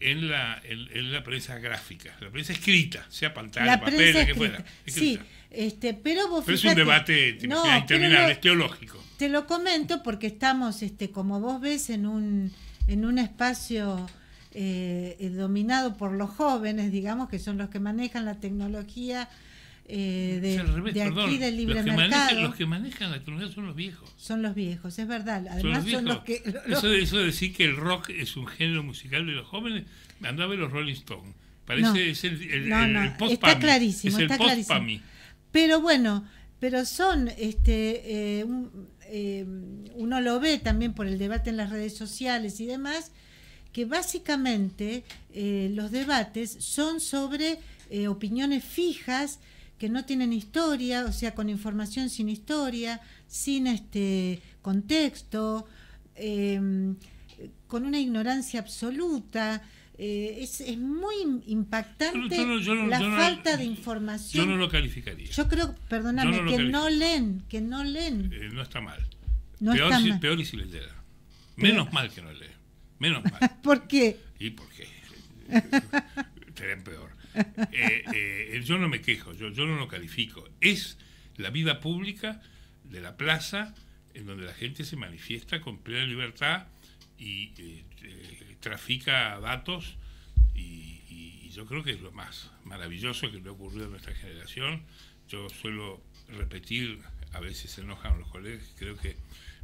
en la, en, la prensa gráfica, la prensa escrita, sea pantalla, papel, lo que fuera. Sí, este, pero vos pero es un debate interminable, es teológico. Te lo comento porque estamos, este, como vos ves, en un, en un espacio eh, eh, dominado por los jóvenes, digamos, que son los que manejan la tecnología, eh, de, aquí del libre los mercado. Manejan, los que manejan la economía son los viejos. Son los viejos, es verdad. Además son los, que... Eso, de, decir que el rock es un género musical de los jóvenes, andaba ver los Rolling Stones. Parece no, el, no, Está clarísimo, está clarísimo. Pero bueno, pero son, este, eh, eh, uno lo ve también por el debate en las redes sociales y demás, que básicamente los debates son sobre opiniones fijas, que no tienen historia, o sea, con información sin historia, sin este contexto, em, con una ignorancia absoluta. Eh, es, muy impactante la falta de información. Yo no lo calificaría. Yo creo, perdóname, que no leen, que no leen. Eh, no está mal. peor, y si le Menos mal que no leen. Menos mal. ¿Por qué? ¿Y por qué? ven peor. Eh, eh, yo no me quejo, yo, yo no lo califico. Es la vida pública de la plaza en donde la gente se manifiesta con plena libertad y eh, eh, trafica datos y, yo creo que es lo más maravilloso que le ha ocurrido a nuestra generación. Yo suelo repetir, a veces se enojan los colegas, creo que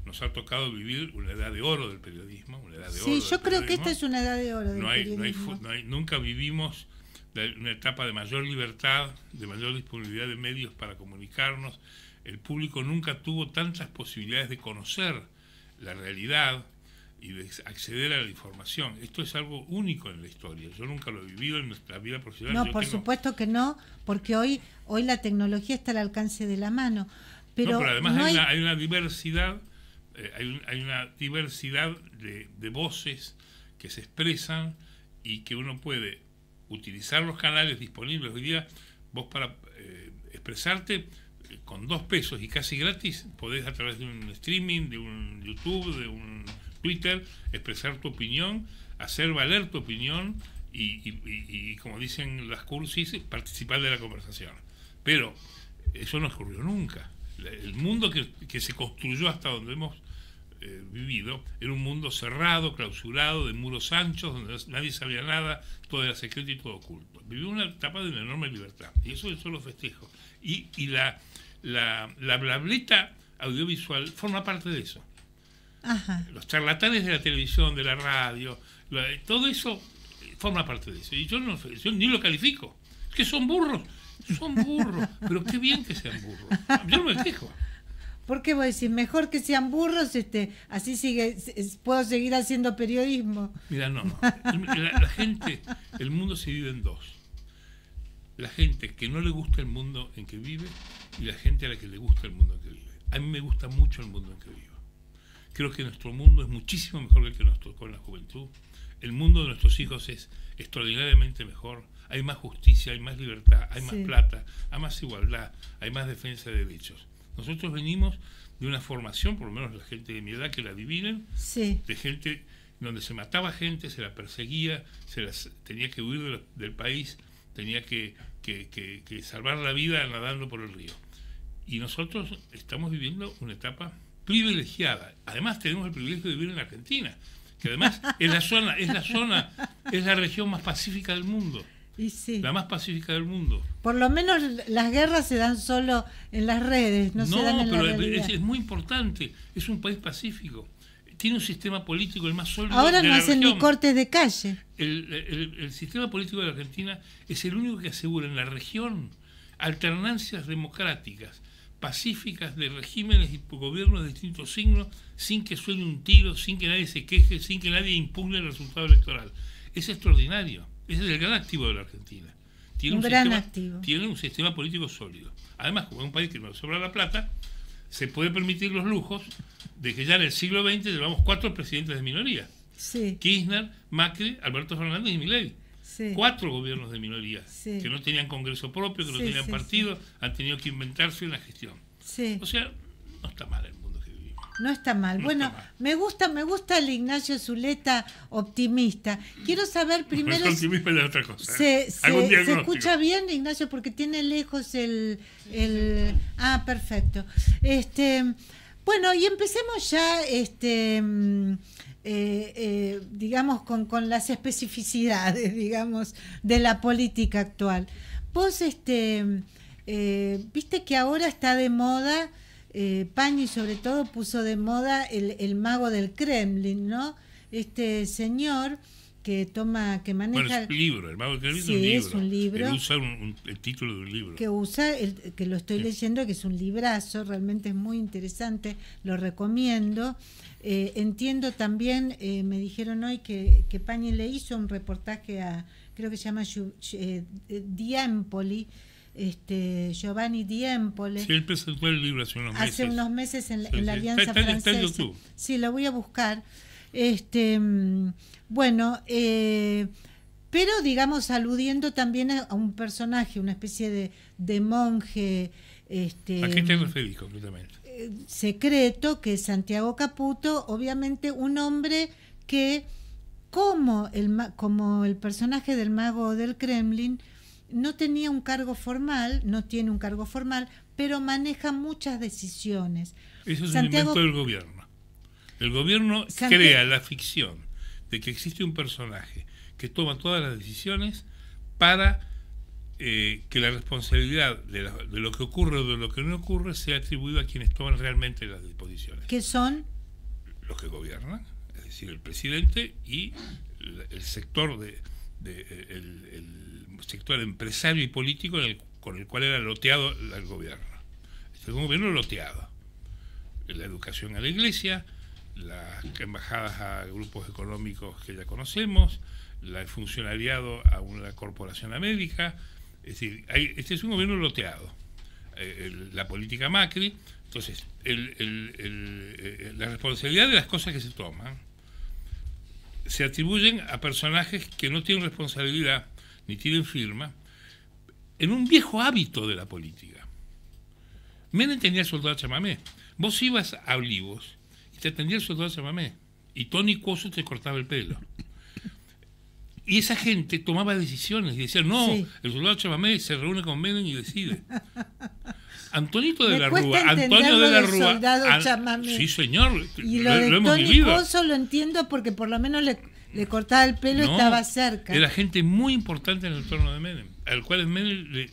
nos ha tocado vivir una edad de oro del periodismo, una edad de oro. yo creo que esta es una edad de oro del periodismo. nunca vivimos una etapa de mayor libertad, de mayor disponibilidad de medios para comunicarnos. El público nunca tuvo tantas posibilidades de conocer la realidad y de acceder a la información. Esto es algo único en la historia. Yo nunca lo he vivido en nuestra vida profesional. No, por supuesto que no, porque hoy, hoy la tecnología está al alcance de la mano. Pero, además hay... una, diversidad, eh, hay, una diversidad de voces que se expresan y que uno puede utilizar los canales disponibles hoy día, vos para eh, expresarte eh, con dos pesos y casi gratis, podés a través de un streaming, de un YouTube, de un Twitter, expresar tu opinión, hacer valer tu opinión y, como dicen las cursis, participar de la conversación. Pero eso no ocurrió nunca. El mundo que, que se construyó hasta donde hemos eh, vivido, en un mundo cerrado, clausurado, de muros anchos, donde nadie sabía nada, todo era secreto y todo oculto. Vivió una etapa de una enorme libertad, y eso, eso lo festejo. Y, la, la, blableta audiovisual forma parte de eso. Los charlatanes de la televisión, de la radio, todo eso forma parte de eso. Y yo, no, ni lo califico, es que son burros, son burros, pero qué bien que sean burros. Yo no me quejo. ¿Por qué voy a decir? Mejor que sean burros, este, así sigue, puedo seguir haciendo periodismo. Mira, no, La, gente, el mundo se vive en dos. La gente que no le gusta el mundo en que vive y la gente a la que le gusta el mundo en que vive. A mí me gusta mucho el mundo en que vivo. Creo que nuestro mundo es muchísimo mejor que el que nos tocó en la juventud. El mundo de nuestros hijos es extraordinariamente mejor hay más justicia, hay más libertad, hay más plata, hay más igualdad, hay más defensa de derechos. Nosotros venimos de una formación, por lo menos la gente de mi edad que la adivinen, de gente donde se mataba gente, se la perseguía, se las, tenía que huir del país, tenía que, salvar la vida nadando por el río. Y nosotros estamos viviendo una etapa privilegiada. Además tenemos el privilegio de vivir en Argentina, que además es la zona, es la zona, es la región más pacífica del mundo. La más pacífica del mundo. Por lo menos las guerras se dan solo en las redes, no, se dan en la Es, muy importante. Es un país pacífico. Tiene un sistema político el más sólido. Ahora no hacen ni cortes de calle. El, el, sistema político de la Argentina es el único que asegura en la región alternancias democráticas, pacíficas de regímenes y gobiernos de distintos signos, sin que suene un tiro, sin que nadie se queje, sin que nadie impugne el resultado electoral. Es extraordinario. Ese es el gran activo de la Argentina. Tiene un, sistema, Tiene un sistema político sólido. Además, como es un país que no sobra la plata, se puede permitir los lujos de que ya en el siglo XX llevamos cuatro presidentes de minoría. Sí. Kirchner, Macri, Alberto Fernández y Milei. Cuatro gobiernos de minoría que no tenían congreso propio, que no tenían partido, han tenido que inventarse una gestión. O sea, no está mal. No está mal. bueno, me gusta, me gusta el Ignacio Zuleta optimista. Quiero saber primero. otra cosa. ¿eh? ¿Se, escucha bien, Ignacio? Porque tiene lejos el, Ah, perfecto. Este, bueno, y empecemos ya, este. Mm, eh, eh, digamos, con, las especificidades, digamos, de la política actual. Vos, este, viste que ahora está de moda eh, Pañi sobre todo puso de moda el, el, mago del Kremlin, ¿no? Este señor que toma, que maneja... es un libro, el mago del Kremlin es un libro. usa el título del libro. Que usa, que lo estoy leyendo, que es un librazo, realmente es muy interesante, lo recomiendo. Eh, entiendo también, eh, me dijeron hoy que, que Pañi le hizo un reportaje a, creo que se llama Diempoli Diámpoli, este, Giovanni Diempole. Sí, él presentó el libro hace unos meses. en, la Alianza Francesa. Sí, lo voy a buscar. Este, bueno, eh, pero digamos aludiendo también a, un personaje, una especie de, de monje. Este, ¿A qué te referís Completamente eh, secreto, que es Santiago Caputo, obviamente un hombre que, como como el personaje del mago del Kremlin, no tenía un cargo formal, no tiene un cargo formal, pero maneja muchas decisiones. Eso es un invento del gobierno. El gobierno crea la ficción de que existe un personaje que toma todas las decisiones para eh, que la responsabilidad de, lo que ocurre o de lo que no ocurre sea atribuida a quienes toman realmente las disposiciones. ¿Qué son? Los que gobiernan, es decir, el presidente y el, sector de, eh, sector empresario y político con el cual era loteado el gobierno. Este gobierno loteado. La educación a la iglesia, las embajadas a grupos económicos que ya conocemos, la, el funcionariado a una corporación américa. Es decir, este es un gobierno loteado. Eh, la política Macri. Entonces, eh, la responsabilidad de las cosas que se toman se atribuyen a personajes que no tienen responsabilidad ni tienen firma, en un viejo hábito de la política. Menem tenía el soldado chamamé. Vos ibas a Olivos y te atendía el soldado chamamé. Y Tony Cuoso te cortaba el pelo. Y esa gente tomaba decisiones y decía, no, el soldado chamamé se reúne con Menem y decide. Antonito de la Rúa, Antonio de la Rúa. sí, señor. Y lo, de Tony lo entiendo porque por lo menos le le cortaba el pelo estaba cerca. Era gente muy importante en el entorno de Menem, al cual Menem le,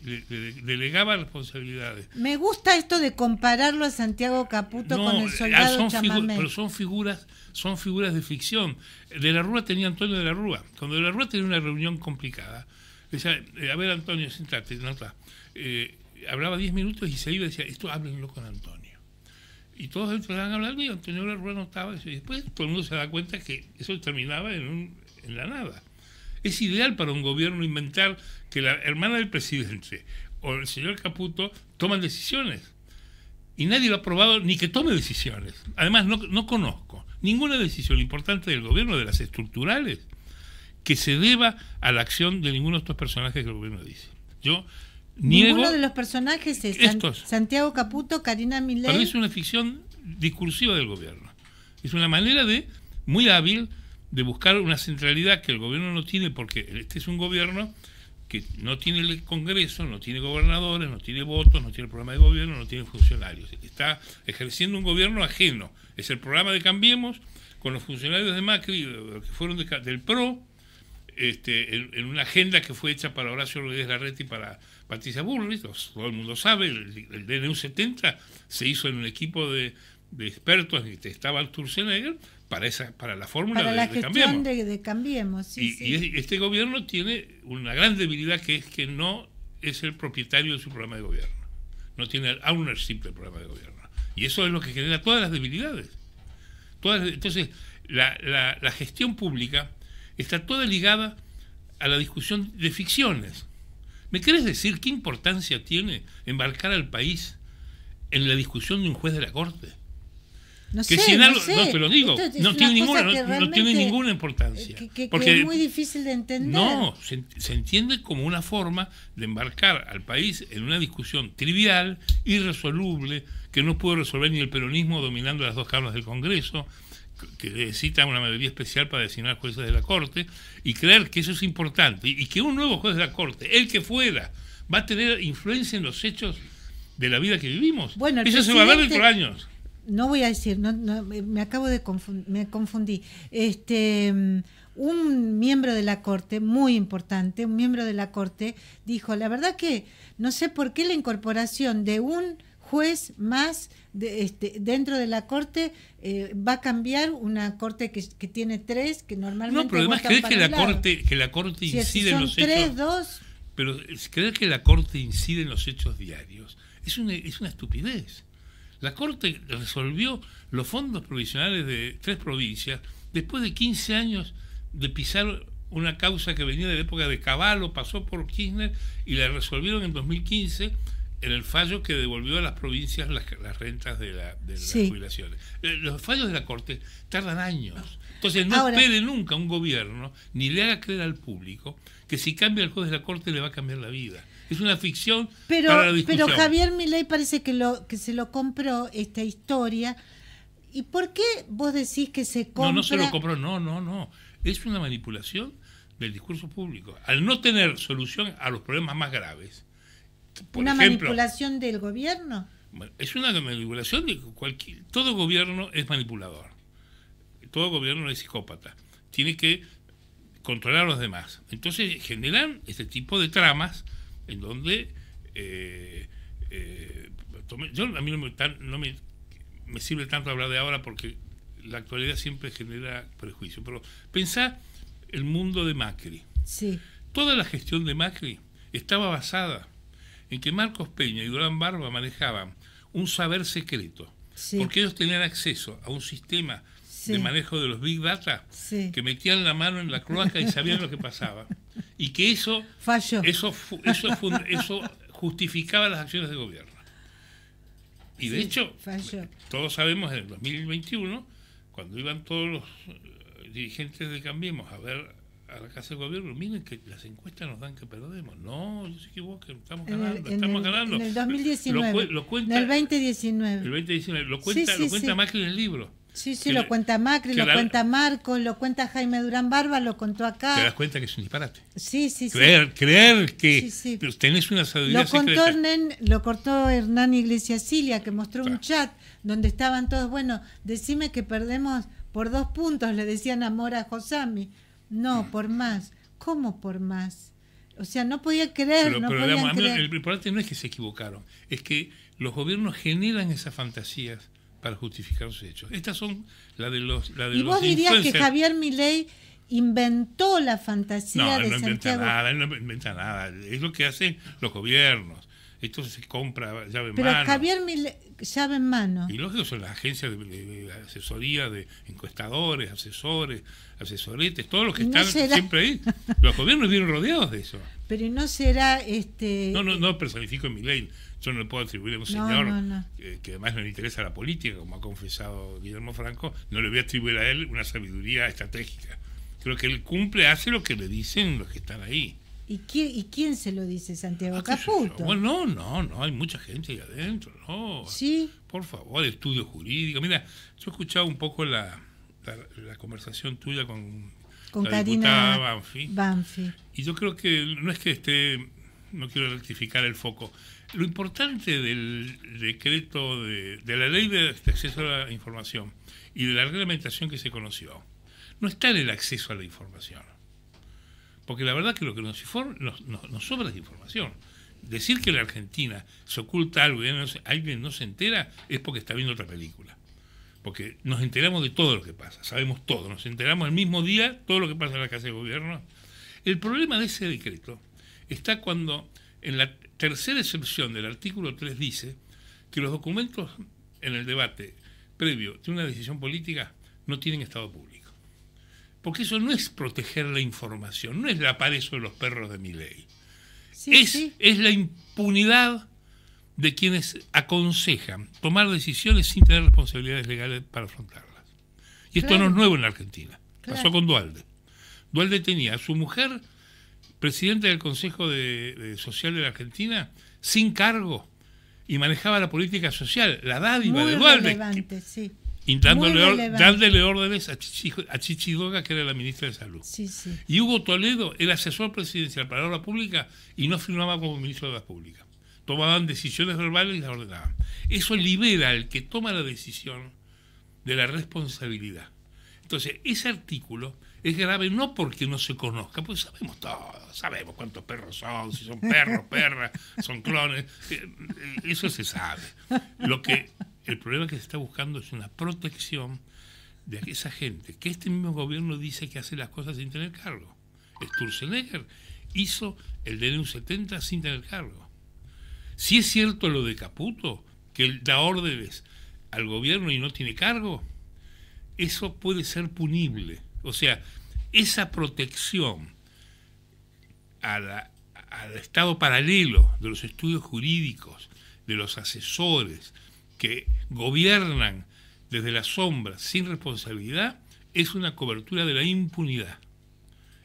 delegaba responsabilidades. Me gusta esto de compararlo a Santiago Caputo con el eh, soldado Chamamé. Pero son figuras, son figuras de ficción. De la Rúa tenía Antonio de la Rúa. Cuando de la Rúa tenía una reunión complicada, decía, eh, a ver Antonio, sentate, no eh, hablaba 10 minutos y se iba y decía, esto háblenlo con Antonio y todos van a hablar mío, Antonio la no estaba. Y después todo el mundo se da cuenta que eso terminaba en, en la nada. Es ideal para un gobierno inventar que la hermana del presidente o el señor Caputo toman decisiones. Y nadie lo ha probado ni que tome decisiones. Además, no, no conozco ninguna decisión importante del gobierno, de las estructurales, que se deba a la acción de ninguno de estos personajes que el gobierno dice. Yo Ninguno de los personajes es Santiago Caputo, Karina Milei. es una ficción discursiva del gobierno. Es una manera de muy hábil de buscar una centralidad que el gobierno no tiene porque este es un gobierno que no tiene el Congreso, no tiene gobernadores, no tiene votos, no tiene programa de gobierno, no tiene funcionarios. Está ejerciendo un gobierno ajeno. Es el programa de Cambiemos con los funcionarios de Macri, eh, que fueron del PRO, este, en, una agenda que fue hecha para Horacio Rodríguez Larreta y para Patricia Burris, todo el mundo sabe, el, DNU 70 se hizo en un equipo de, expertos en que este, estaba Artur Senegger para, esa, para la fórmula de, la gestión De, Cambiemos y, este gobierno tiene una gran debilidad que es que no es el propietario de su programa de gobierno. No tiene ownership del programa de gobierno. Y eso es lo que genera todas las debilidades. entonces, la gestión pública está toda ligada a la discusión de ficciones. ¿Me querés decir qué importancia tiene embarcar al país en la discusión de un juez de la Corte? No sé, no, te lo digo, no, tiene ninguna, importancia. Eh, porque es muy difícil de entender. No, se, se, entiende como una forma de embarcar al país en una discusión trivial, irresoluble, que no puede resolver ni el peronismo dominando las dos cámaras del Congreso, que necesita una mayoría especial para designar jueces de la Corte y creer que eso es importante y que un nuevo juez de la Corte, el que fuera, va a tener influencia en los hechos de la vida que vivimos. Bueno, eso se va a ver dentro de años. No voy a decir, no, me acabo de confundir, me confundí. Este, mm, un miembro de la Corte, muy importante, un miembro de la Corte, dijo, la verdad que no sé por qué la incorporación de un juez más de, este, dentro de la corte eh, va a cambiar una corte que, tiene tres, que normalmente... No, pero además que la, corte, que la corte incide en los hechos... pero creer que la corte incide en los hechos diarios es una, es una estupidez. La corte resolvió los fondos provisionales de tres provincias después de 15 años de pisar una causa que venía de la época de Caballo, pasó por Kirchner y la resolvieron en 2015 en el fallo que devolvió a las provincias las, rentas de, las jubilaciones. Eh, los fallos de la Corte tardan años. Entonces no espere nunca un gobierno, ni le haga creer al público, que si cambia el juez de la Corte le va a cambiar la vida. Es una ficción pero, para la discusión. Pero Javier Milei parece que, lo, que se lo compró esta historia. ¿Y por qué vos decís que se compró? No, no se lo compró, no, no, no. Es una manipulación del discurso público. Al no tener solución a los problemas más graves, ¿Una manipulación del gobierno? Es una manipulación de cualquier. Todo gobierno es manipulador. Todo gobierno es psicópata. Tiene que controlar a los demás. Entonces generan este tipo de tramas en donde. Eh, eh, yo, a mí no, me, me, sirve tanto hablar de ahora porque la actualidad siempre genera prejuicio. Pero pensá el mundo de Macri. Sí. Toda la gestión de Macri estaba basada en que Marcos Peña y Durán Barba manejaban un saber secreto, porque ellos tenían acceso a un sistema de manejo de los big data que metían la mano en la cloaca y sabían lo que pasaba. Y que eso, eso, eso, justificaba las acciones de gobierno. Y de hecho, todos sabemos en el 2021, cuando iban todos los eh, dirigentes de Cambiemos a ver a la Casa del Gobierno, miren que las encuestas nos dan que perdemos. No, yo sé que vos que estamos ganando, estamos ganando. En el 2019. Lo, lo cuenta, en el 2019. El 2019, lo cuenta, lo cuenta Macri en el libro. Sí, sí, lo cuenta Macri, lo cuenta Marco, lo cuenta Jaime Durán Barba, lo contó acá. Te das cuenta que es un disparate. Sí, sí, creer, sí. Creer que tenés una sabiduría lo Contó lo cortó Hernán Iglesias Cilia, que mostró un chat donde estaban todos, bueno, decime que perdemos por dos puntos, le decían amor a Josami. No, por más. ¿Cómo por más? O sea, no podía creer. Pero, no el, no es que se equivocaron, es que los gobiernos generan esas fantasías para justificar sus hechos. Estas son la de los la de ¿Y vos dirías que Javier Milei inventó la fantasía no, de no inventa nada, él no inventa nada. Es lo que hacen los gobiernos entonces se compra llave en Pero mano. Javier llave en mano. Y lógico son las agencias de, asesoría, de encuestadores, asesores, asesoretes, todos los que están siempre ahí. Los gobiernos vienen rodeados de eso. Pero no será este. No, no, no personifico en mi ley. Yo no le puedo atribuir a un señor que, además no le interesa la política, como ha confesado Guillermo Franco, no le voy a atribuir a él una sabiduría estratégica. Creo que él cumple, hace lo que le dicen los que están ahí. ¿Y quién, se lo dice? ¿Santiago ah, Caputo? Bueno, no, no, no, hay mucha gente ahí adentro, no. Sí. Por favor, estudio jurídico. Mira, yo he escuchado un poco la, conversación tuya con, con Banfi, Banfi. Y yo creo que no es que esté, no quiero rectificar el foco. Lo importante del decreto, de, la ley de acceso a la información y de la reglamentación que se conoció, no está en el acceso a la información porque la verdad que lo que nos, nos, sobra es información. Decir que la Argentina se oculta algo y alguien no se entera es porque está viendo otra película. Porque nos enteramos de todo lo que pasa, sabemos todo, nos enteramos el mismo día todo lo que pasa en la Casa de Gobierno. El problema de ese decreto está cuando en la tercera excepción del artículo 3 dice que los documentos en el debate previo de una decisión política no tienen estado público. Porque eso no es proteger la información, no es la pared sobre los perros de mi ley. es, la impunidad de quienes aconsejan tomar decisiones sin tener responsabilidades legales para afrontarlas. Y esto no es nuevo en la Argentina. Pasó con Dualde. Dualde tenía a su mujer, presidenta del Consejo Social de la Argentina, sin cargo y manejaba la política social, la dádiva de Dualde y dándole, órdenes a, Chichi a, que era la ministra de Salud. Y Hugo Toledo, el asesor presidencial para la pública, y no firmaba como ministro de la pública Tomaban decisiones verbales y las ordenaban. Eso libera al que toma la decisión de la responsabilidad. Entonces, ese artículo es grave no porque no se conozca, porque sabemos todo, sabemos cuántos perros son, si son perros, perras, son clones, eh, eh, eso se sabe. Lo que el problema que se está buscando es una protección de esa gente que este mismo gobierno dice que hace las cosas sin tener cargo. Sturzenegger hizo el DNU 70 sin tener cargo. Si es cierto lo de Caputo, que él da órdenes al gobierno y no tiene cargo, eso puede ser punible. O sea, esa protección al estado paralelo de los estudios jurídicos, de los asesores, que gobiernan desde la sombra sin responsabilidad es una cobertura de la impunidad.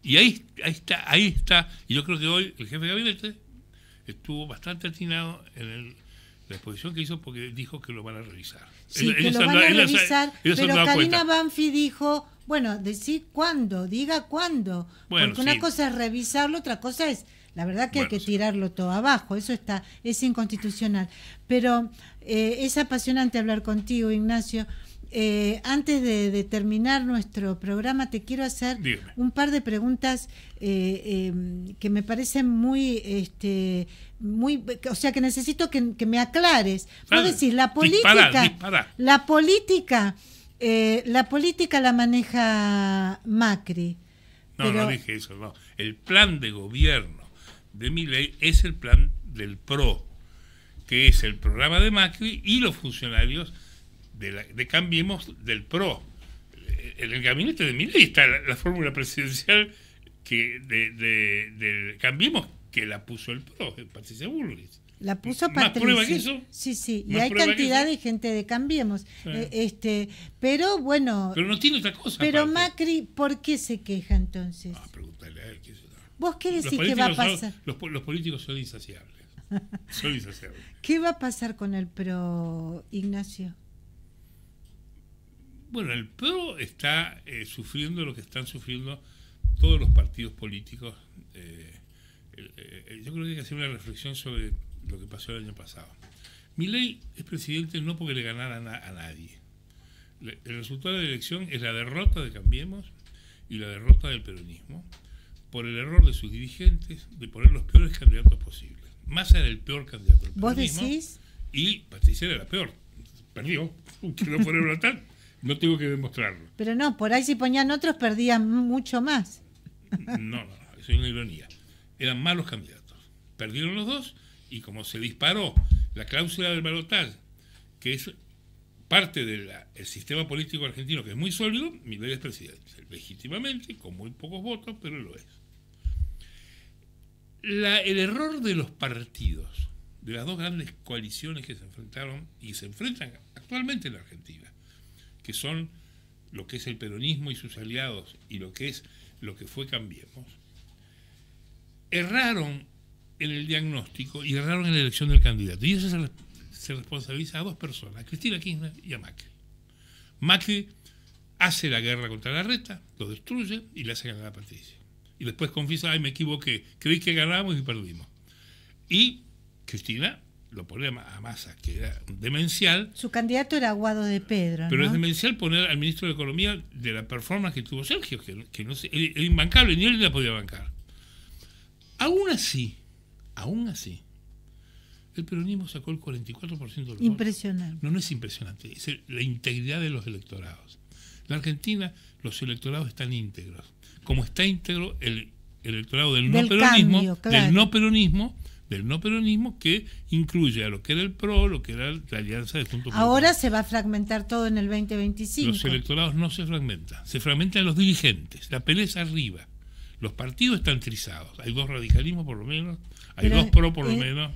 Y ahí, ahí está, ahí está. Y yo creo que hoy el jefe de gabinete estuvo bastante atinado en la exposición que hizo porque dijo que lo van a revisar. Sí, que lo van a revisar, pero Karina Banfi dijo bueno, decir cuándo, diga cuándo. porque una cosa es revisarlo, otra cosa es, la verdad que hay que tirarlo todo abajo, eso está, es inconstitucional. Pero eh, es apasionante hablar contigo, Ignacio. Eh, antes de, terminar nuestro programa, te quiero hacer un par de preguntas eh, em, que me parecen muy, este, muy, o sea, que necesito que, me aclares. Vos decir, la política, la política eh, la política la maneja Macri. No, no dije eso, no. El plan de gobierno de mi es el plan del PRO, que es el programa de Macri y los funcionarios de, la, Cambiemos del PRO. Eh, en el gabinete de mi está la, fórmula presidencial que de, Cambiemos que la puso el PRO, el Patricia Bullrich. La puso Patricia. prueba eso? Sí, sí. Y hay cantidad de gente de Cambiemos. Eh, este, pero bueno. Pero no tiene otra cosa. Pero Macri, ¿por qué se queja entonces? Ah, pregúntale a él. ¿Vos qué decís va a pasar? los, políticos son insaciables. Son insaciables. ¿Qué va a pasar con el PRO, Ignacio? Bueno, el PRO está eh, sufriendo lo que están sufriendo todos los partidos políticos. Eh, yo creo que hay que hacer una reflexión sobre lo que pasó el año pasado. mi ley es presidente no porque le ganara a nadie. el resultado de la elección es la derrota de Cambiemos y la derrota del peronismo por el error de sus dirigentes de poner los peores candidatos posibles. Massa era el peor candidato del ¿Vos decís? y Patricia era la peor. Perdió. tal. No tengo que demostrarlo. Pero no, por ahí si ponían otros perdían mucho más. no, no, eso es una ironía. Eran malos candidatos. Perdieron los dos y como se disparó la cláusula del balotaje, que es parte del sistema político argentino, que es muy sólido, Miguel es presidente, legítimamente, con muy pocos votos, pero lo es. el error de los partidos, de las dos grandes coaliciones que se enfrentaron y se enfrentan actualmente en la Argentina, que son lo que es el peronismo y sus aliados y lo que es lo que fue Cambiemos, erraron en el diagnóstico y erraron en la elección del candidato. Y eso se, responsabiliza a dos personas, a Cristina Kirchner y a Macri. Macri hace la guerra contra la reta, lo destruye y le hace ganar a Patricia. Y después confiesa, ay, me equivoqué, creí que ganamos y perdimos. Y Cristina lo pone a Massa, que era demencial. Su candidato era Aguado de Pedro. Pero es demencial poner al ministro de Economía de la performance que tuvo Sergio, que, que no sé, era imbancable, ni él la podía bancar. Aún así, Aún así, el peronismo sacó el 44% Impresionante. No, no es impresionante, es la integridad de los electorados. En la Argentina, los electorados están íntegros. Como está íntegro el, electorado del, no peronismo, del no peronismo, del no peronismo que incluye a lo que era el PRO, lo que era la alianza de Juntos Ahora se va a fragmentar todo en el 2025. Los electorados no se fragmentan, se fragmentan los dirigentes, la pelea es arriba. Los partidos están trizados. Hay dos radicalismos por lo menos, hay dos pro por lo eh, menos.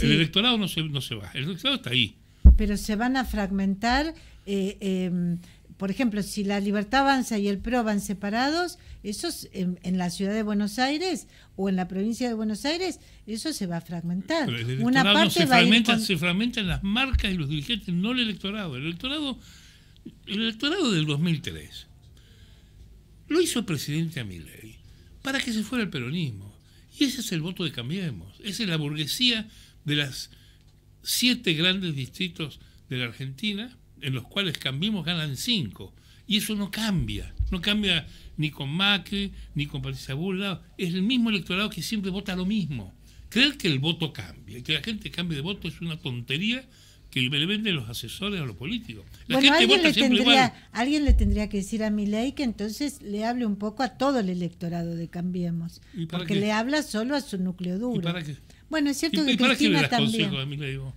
El electorado no se, va, el electorado está ahí. Pero se van a fragmentar. Eh, em, por ejemplo, si la Libertad Avanza y el PRO van separados, eso en, la ciudad de Buenos Aires o en la provincia de Buenos Aires, eso se va a fragmentar. Una parte se, se fragmentan las marcas y los dirigentes, no el electorado. El electorado, el electorado del 2003 lo hizo el presidente Amilé para que se fuera el peronismo. Y ese es el voto de Cambiemos. Esa es la burguesía de los siete grandes distritos de la Argentina, en los cuales Cambiemos ganan cinco. Y eso no cambia. No cambia ni con Macri, ni con Patricia Burla. Es el mismo electorado que siempre vota lo mismo. Creer que el voto cambia, y que la gente cambie de voto es una tontería que le venden los asesores a los políticos. bueno, alguien, le tendría, alguien le tendría que decir a ley que entonces le hable un poco a todo el electorado de Cambiemos, porque le habla solo a su núcleo duro. Bueno, es cierto que ¿y para qué le das también. a Milei, vos?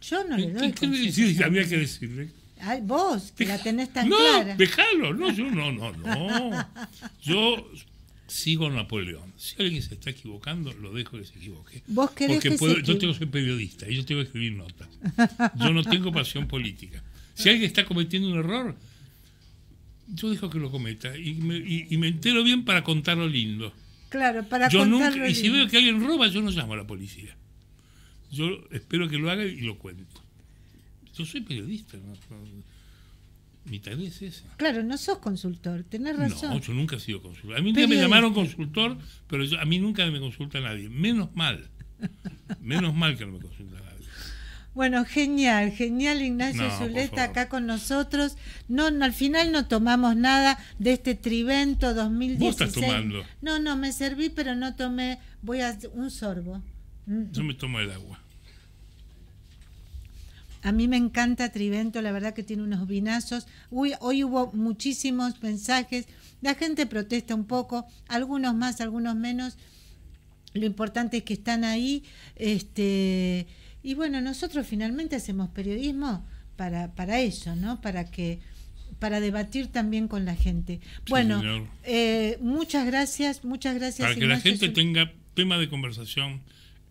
Yo no le doy ¿Qué, sí Había que decirle. Ay, vos, que la tenés tan clara. No, déjalo, no, yo no, no, no. Yo sigo a Napoleón. Si alguien se está equivocando, lo dejo que se equivoque. ¿Vos querés yo tengo, soy periodista y yo tengo que escribir notas. Yo no tengo pasión política. Si alguien está cometiendo un error, yo dejo que lo cometa y me, entero bien para contar lo lindo. Claro, para yo nunca, Y si veo que alguien roba, yo no llamo a la policía. Yo espero que lo haga y lo cuento. Yo soy periodista. Mi es Claro, no sos consultor, tenés razón. No, yo nunca he sido consultor. A mí nunca me llamaron consultor, pero yo, a mí nunca me consulta nadie. Menos mal. Menos mal que no me consulta nadie. Bueno, genial, genial Ignacio Zuleta acá con nosotros. No, al final no tomamos nada de este Trivento 2016. ¿Vos estás tomando? No, no, me serví, pero no tomé. Voy a un sorbo. Yo me tomo el agua. A mí me encanta Trivento, la verdad que tiene unos vinazos. hoy hubo muchísimos mensajes. La gente protesta un poco, algunos más, algunos menos. Lo importante es que están ahí. Este, y bueno, nosotros finalmente hacemos periodismo para, para eso, ¿no? Para que para debatir también con la gente. Bueno, eh, muchas gracias, muchas gracias. Para que la gente tenga tema de conversación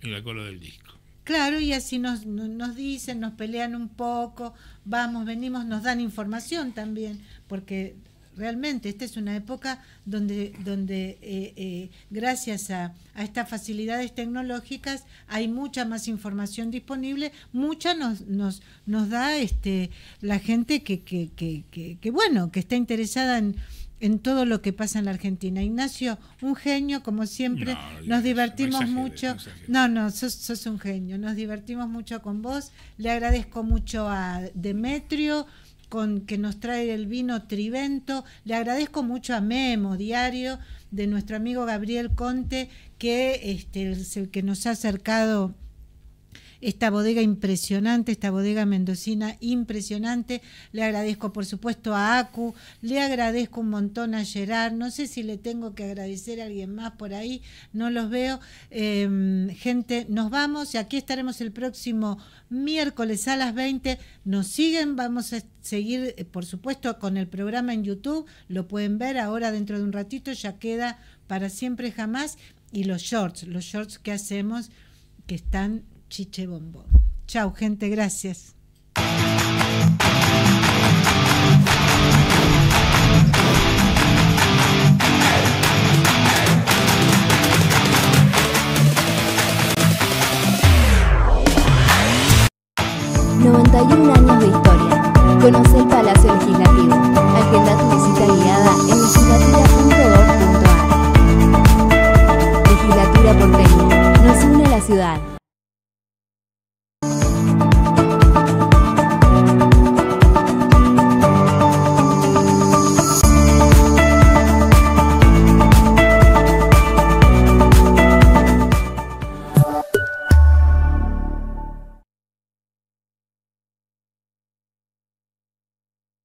en la cola del disco. Claro, y así nos, nos dicen, nos pelean un poco, vamos, venimos, nos dan información también, porque realmente esta es una época donde, donde eh, eh, gracias a, estas facilidades tecnológicas hay mucha más información disponible, mucha nos, nos, nos da este, la gente que, que, bueno, que está interesada en en todo lo que pasa en la Argentina. Ignacio, un genio, como siempre, nos divertimos mucho. No, no, sos, sos, un genio, nos divertimos mucho con vos. Le agradezco mucho a Demetrio con que nos trae el vino Trivento. Le agradezco mucho a Memo Diario de nuestro amigo Gabriel Conte, que este, es el que nos ha acercado esta bodega impresionante, esta bodega mendocina impresionante. Le agradezco, por supuesto, a Acu, le agradezco un montón a Gerard. No sé si le tengo que agradecer a alguien más por ahí, no los veo. Em, gente, nos vamos y aquí estaremos el próximo miércoles a las 20. Nos siguen, vamos a seguir, eh, por supuesto, con el programa en YouTube. Lo pueden ver ahora dentro de un ratito, ya queda para siempre jamás. Y los shorts, los shorts que hacemos que están chiche bombón. Chao, gente, gracias. años de historia. Conoce el Palacio Legislativo. Agenda tu visita guiada en legislatura.gov.ar. Legislatura porteña. Nos une la ciudad.